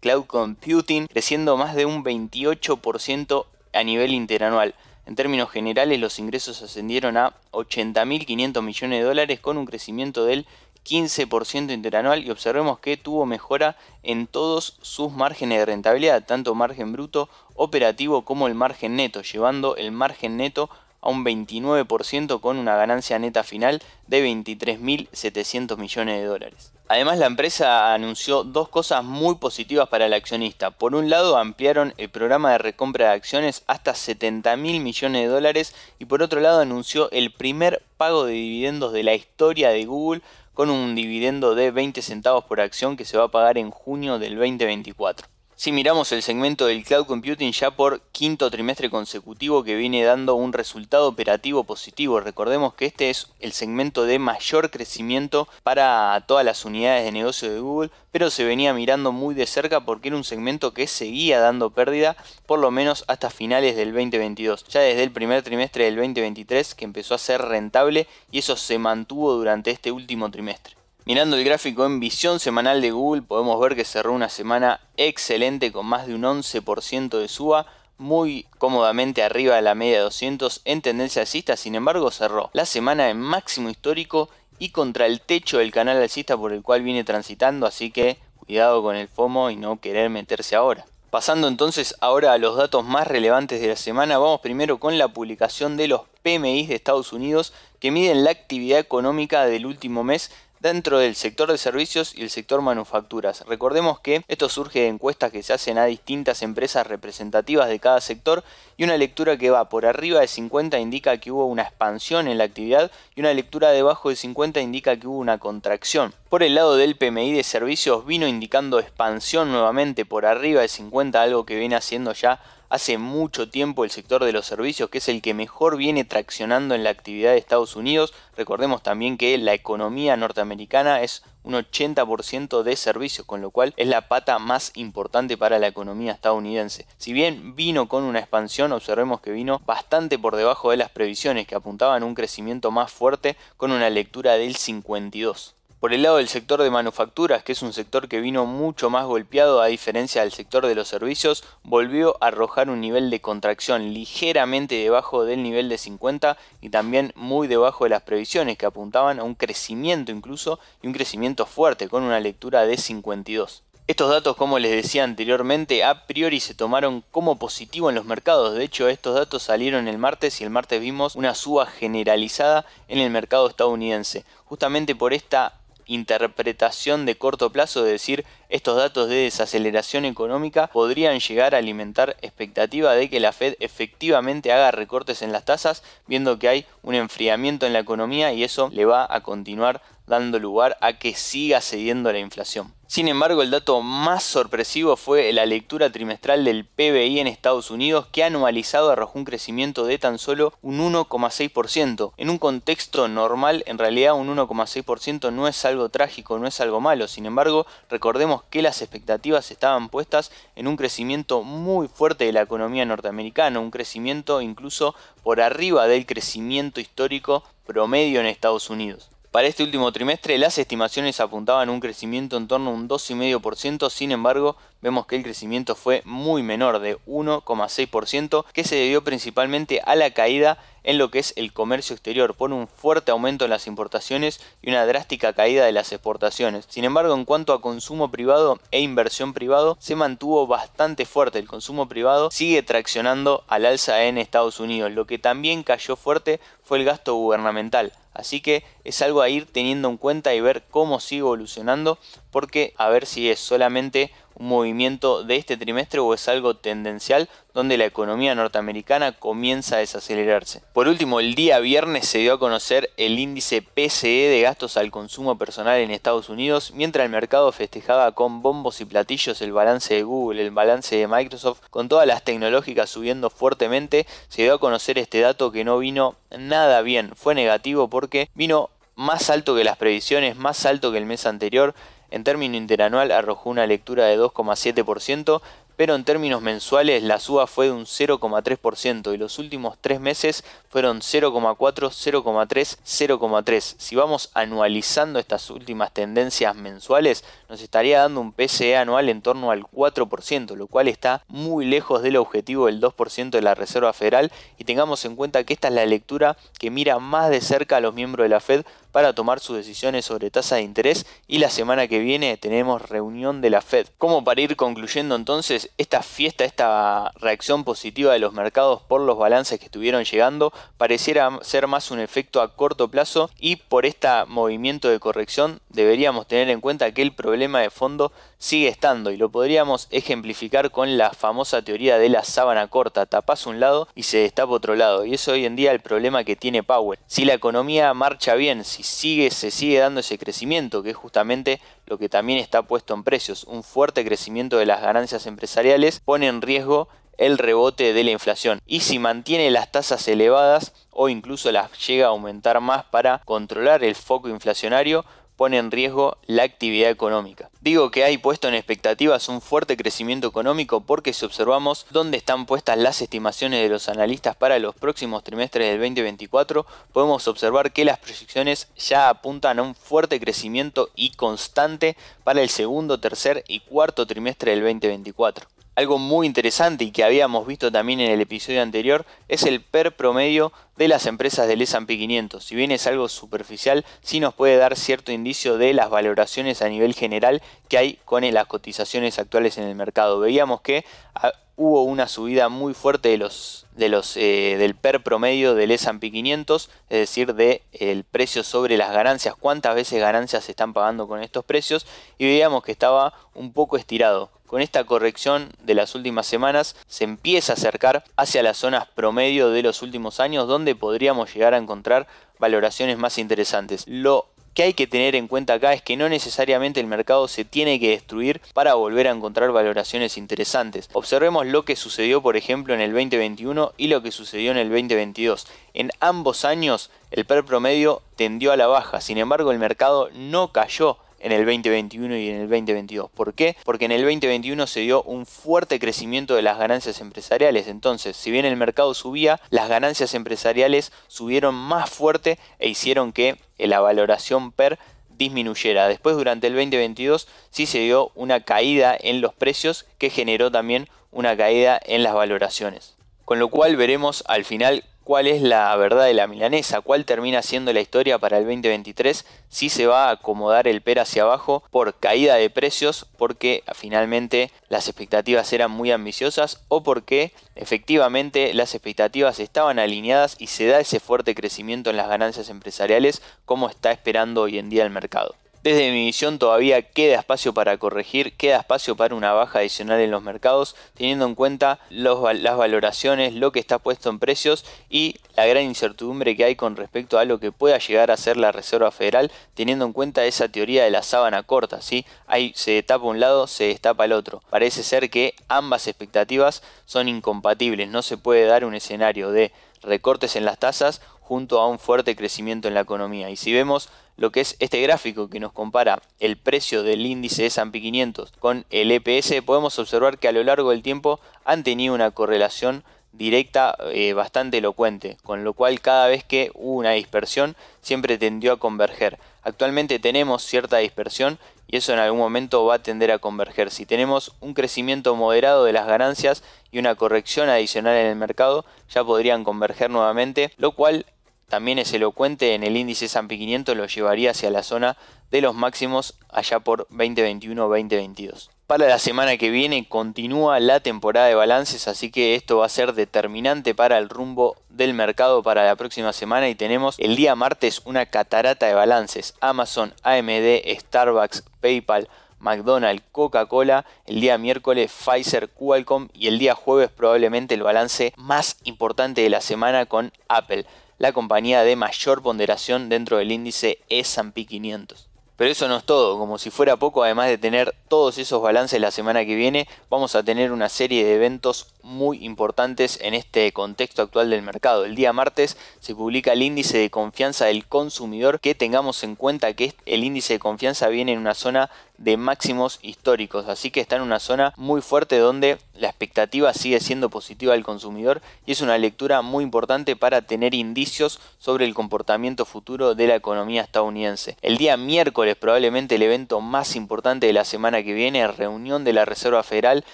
cloud computing, creciendo más de un 28% a nivel interanual. En términos generales, los ingresos ascendieron a 80.500 millones de dólares con un crecimiento del 15% interanual y observemos que tuvo mejora en todos sus márgenes de rentabilidad, tanto margen bruto operativo como el margen neto, llevando el margen neto a un 29% con una ganancia neta final de 23.700 millones de dólares. Además, la empresa anunció dos cosas muy positivas para el accionista. Por un lado, ampliaron el programa de recompra de acciones hasta 70.000 millones de dólares y por otro lado, anunció el primer pago de dividendos de la historia de Google con un dividendo de 20 centavos por acción que se va a pagar en junio del 2024. Si miramos el segmento del cloud computing ya por quinto trimestre consecutivo que viene dando un resultado operativo positivo, recordemos que este es el segmento de mayor crecimiento para todas las unidades de negocio de Google, pero se venía mirando muy de cerca porque era un segmento que seguía dando pérdida por lo menos hasta finales del 2022, ya desde el primer trimestre del 2023 que empezó a ser rentable y eso se mantuvo durante este último trimestre. Mirando el gráfico en visión semanal de Google podemos ver que cerró una semana excelente con más de un 11% de suba muy cómodamente arriba de la media de 200 en tendencia alcista, sin embargo cerró la semana en máximo histórico y contra el techo del canal alcista por el cual viene transitando, así que cuidado con el FOMO y no querer meterse ahora. Pasando entonces ahora a los datos más relevantes de la semana, vamos primero con la publicación de los PMI de Estados Unidos que miden la actividad económica del último mes dentro del sector de servicios y el sector manufacturas. Recordemos que esto surge de encuestas que se hacen a distintas empresas representativas de cada sector y una lectura que va por arriba de 50 indica que hubo una expansión en la actividad y una lectura debajo de 50 indica que hubo una contracción. Por el lado del PMI de servicios vino indicando expansión nuevamente por arriba de 50, algo que viene haciendo ya hace mucho tiempo el sector de los servicios, que es el que mejor viene traccionando en la actividad de Estados Unidos. Recordemos también que la economía norteamericana es un 80% de servicios, con lo cual es la pata más importante para la economía estadounidense. Si bien vino con una expansión, observemos que vino bastante por debajo de las previsiones que apuntaban a un crecimiento más fuerte con una lectura del 52. Por el lado del sector de manufacturas, que es un sector que vino mucho más golpeado a diferencia del sector de los servicios, volvió a arrojar un nivel de contracción ligeramente debajo del nivel de 50 y también muy debajo de las previsiones que apuntaban a un crecimiento incluso y un crecimiento fuerte con una lectura de 52. Estos datos, como les decía anteriormente, a priori se tomaron como positivo en los mercados. De hecho, estos datos salieron el martes y el martes vimos una suba generalizada en el mercado estadounidense. Justamente por esta interpretación de corto plazo de decir estos datos de desaceleración económica podrían llegar a alimentar expectativa de que la Fed efectivamente haga recortes en las tasas, viendo que hay un enfriamiento en la economía y eso le va a continuar dando lugar a que siga cediendo la inflación. Sin embargo, el dato más sorpresivo fue la lectura trimestral del PBI en Estados Unidos, que anualizado arrojó un crecimiento de tan solo un 1,6%. En un contexto normal, en realidad un 1,6% no es algo trágico, no es algo malo. Sin embargo, recordemos que las expectativas estaban puestas en un crecimiento muy fuerte de la economía norteamericana, un crecimiento incluso por arriba del crecimiento histórico promedio en Estados Unidos. Para este último trimestre las estimaciones apuntaban a un crecimiento en torno a un 2,5%, sin embargo vemos que el crecimiento fue muy menor de 1,6% que se debió principalmente a la caída en lo que es el comercio exterior por un fuerte aumento en las importaciones y una drástica caída de las exportaciones. Sin embargo, en cuanto a consumo privado e inversión privado, se mantuvo bastante fuerte. El consumo privado sigue traccionando al alza en Estados Unidos. Lo que también cayó fuerte fue el gasto gubernamental Así que es algo a ir teniendo en cuenta y ver cómo sigue evolucionando, porque a ver si es solamente un movimiento de este trimestre o es algo tendencial donde la economía norteamericana comienza a desacelerarse. Por último, el día viernes se dio a conocer el índice PCE de gastos al consumo personal en Estados Unidos, mientras el mercado festejaba con bombos y platillos el balance de Google, el balance de Microsoft, con todas las tecnológicas subiendo fuertemente, se dio a conocer este dato que no vino nada bien, fue negativo porque vino más alto que las previsiones, más alto que el mes anterior, en término interanual arrojó una lectura de 2,7%, pero en términos mensuales la suba fue de un 0,3% y los últimos tres meses fueron 0,4, 0,3, 0,3. Si vamos anualizando estas últimas tendencias mensuales, nos estaría dando un PCE anual en torno al 4%, lo cual está muy lejos del objetivo del 2% de la Reserva Federal y tengamos en cuenta que esta es la lectura que mira más de cerca a los miembros de la Fed para tomar sus decisiones sobre tasa de interés y la semana que viene tenemos reunión de la Fed. Como para ir concluyendo entonces, esta fiesta, esta reacción positiva de los mercados por los balances que estuvieron llegando pareciera ser más un efecto a corto plazo y por este movimiento de corrección deberíamos tener en cuenta que el problema de fondo sigue estando y lo podríamos ejemplificar con la famosa teoría de la sábana corta, tapas un lado y se destapa otro lado y eso hoy en día el problema que tiene Powell. Si la economía marcha bien, si sigue, se sigue dando ese crecimiento, que es justamente lo que también está puesto en precios, un fuerte crecimiento de las ganancias empresariales pone en riesgo el rebote de la inflación. Y si mantiene las tasas elevadas o incluso las llega a aumentar más para controlar el foco inflacionario, pone en riesgo la actividad económica. Digo que hay puesto en expectativas un fuerte crecimiento económico porque si observamos dónde están puestas las estimaciones de los analistas para los próximos trimestres del 2024, podemos observar que las proyecciones ya apuntan a un fuerte crecimiento y constante para el segundo, tercer y cuarto trimestre del 2024. Algo muy interesante y que habíamos visto también en el episodio anterior es el PER promedio de las empresas del S&P 500. Si bien es algo superficial, sí nos puede dar cierto indicio de las valoraciones a nivel general que hay con las cotizaciones actuales en el mercado. Veíamos que ah, hubo una subida muy fuerte eh, del PER promedio del S&P 500, es decir, del precio sobre las ganancias, cuántas veces ganancias se están pagando con estos precios, y veíamos que estaba un poco estirado. Con esta corrección de las últimas semanas se empieza a acercar hacia las zonas promedio de los últimos años donde podríamos llegar a encontrar valoraciones más interesantes. Lo que hay que tener en cuenta acá es que no necesariamente el mercado se tiene que destruir para volver a encontrar valoraciones interesantes. Observemos lo que sucedió por ejemplo en el 2021 y lo que sucedió en el 2022. En ambos años el PER promedio tendió a la baja, sin embargo el mercado no cayó en el 2021 y en el 2022. ¿Por qué? Porque en el 2021 se dio un fuerte crecimiento de las ganancias empresariales. Entonces, si bien el mercado subía, las ganancias empresariales subieron más fuerte e hicieron que eh, la valoración per disminuyera. Después durante el 2022 sí se dio una caída en los precios que generó también una caída en las valoraciones. Con lo cual veremos al final cuál es la verdad de la milanesa, cuál termina siendo la historia para el 2023, si se va a acomodar el PER hacia abajo por caída de precios, porque finalmente las expectativas eran muy ambiciosas o porque efectivamente las expectativas estaban alineadas y se da ese fuerte crecimiento en las ganancias empresariales como está esperando hoy en día el mercado. Desde mi visión todavía queda espacio para corregir, queda espacio para una baja adicional en los mercados, teniendo en cuenta las valoraciones, lo que está puesto en precios y la gran incertidumbre que hay con respecto a lo que pueda llegar a ser la Reserva Federal, teniendo en cuenta esa teoría de la sábana corta, ¿sí? Ahí se destapa un lado, se destapa el otro. Parece ser que ambas expectativas son incompatibles, no se puede dar un escenario de recortes en las tasas junto a un fuerte crecimiento en la economía. Y si vemos lo que es este gráfico que nos compara el precio del índice S&P 500 con el EPS, podemos observar que a lo largo del tiempo han tenido una correlación directa eh, bastante elocuente, con lo cual cada vez que hubo una dispersión siempre tendió a converger. Actualmente tenemos cierta dispersión y eso en algún momento va a tender a converger. Si tenemos un crecimiento moderado de las ganancias y una corrección adicional en el mercado, ya podrían converger nuevamente, lo cual también es elocuente en el índice S&P 500 lo llevaría hacia la zona de los máximos allá por 2021-2022. Para la semana que viene continúa la temporada de balances, así que esto va a ser determinante para el rumbo del mercado para la próxima semana y tenemos el día martes una catarata de balances. Amazon, AMD, Starbucks, PayPal, McDonald's, Coca-Cola, el día miércoles Pfizer, Qualcomm y el día jueves probablemente el balance más importante de la semana con Apple la compañía de mayor ponderación dentro del índice S&P 500. Pero eso no es todo, como si fuera poco, además de tener todos esos balances la semana que viene, vamos a tener una serie de eventos muy importantes en este contexto actual del mercado. El día martes se publica el índice de confianza del consumidor, que tengamos en cuenta que el índice de confianza viene en una zona de máximos históricos, así que está en una zona muy fuerte donde la expectativa sigue siendo positiva del consumidor y es una lectura muy importante para tener indicios sobre el comportamiento futuro de la economía estadounidense. El día miércoles probablemente el evento más importante de la semana que viene, reunión de la Reserva Federal,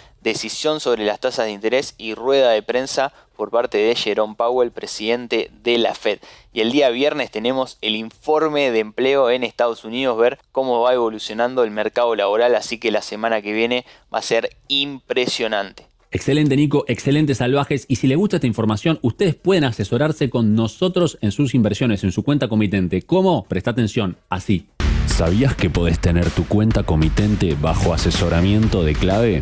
decisión sobre las tasas de interés y rueda de prensa por parte de Jerome Powell, presidente de la Fed y el día viernes tenemos el informe de empleo en Estados Unidos, ver cómo va evolucionando el mercado laboral, así que la semana que viene va a ser impresionante. Excelente Nico, excelente salvajes y si le gusta esta información, ustedes pueden asesorarse con nosotros en sus inversiones, en su cuenta comitente. ¿Cómo? Presta atención, así. ¿Sabías que podés tener tu cuenta comitente bajo asesoramiento de clave?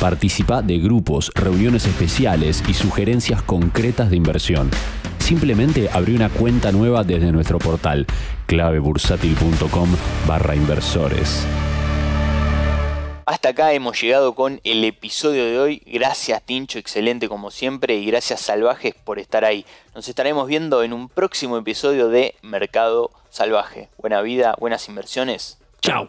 Participa de grupos, reuniones especiales y sugerencias concretas de inversión simplemente abrir una cuenta nueva desde nuestro portal clavebursátil.com barra inversores. Hasta acá hemos llegado con el episodio de hoy. Gracias Tincho, excelente como siempre, y gracias Salvajes por estar ahí. Nos estaremos viendo en un próximo episodio de Mercado Salvaje. Buena vida, buenas inversiones. Chao.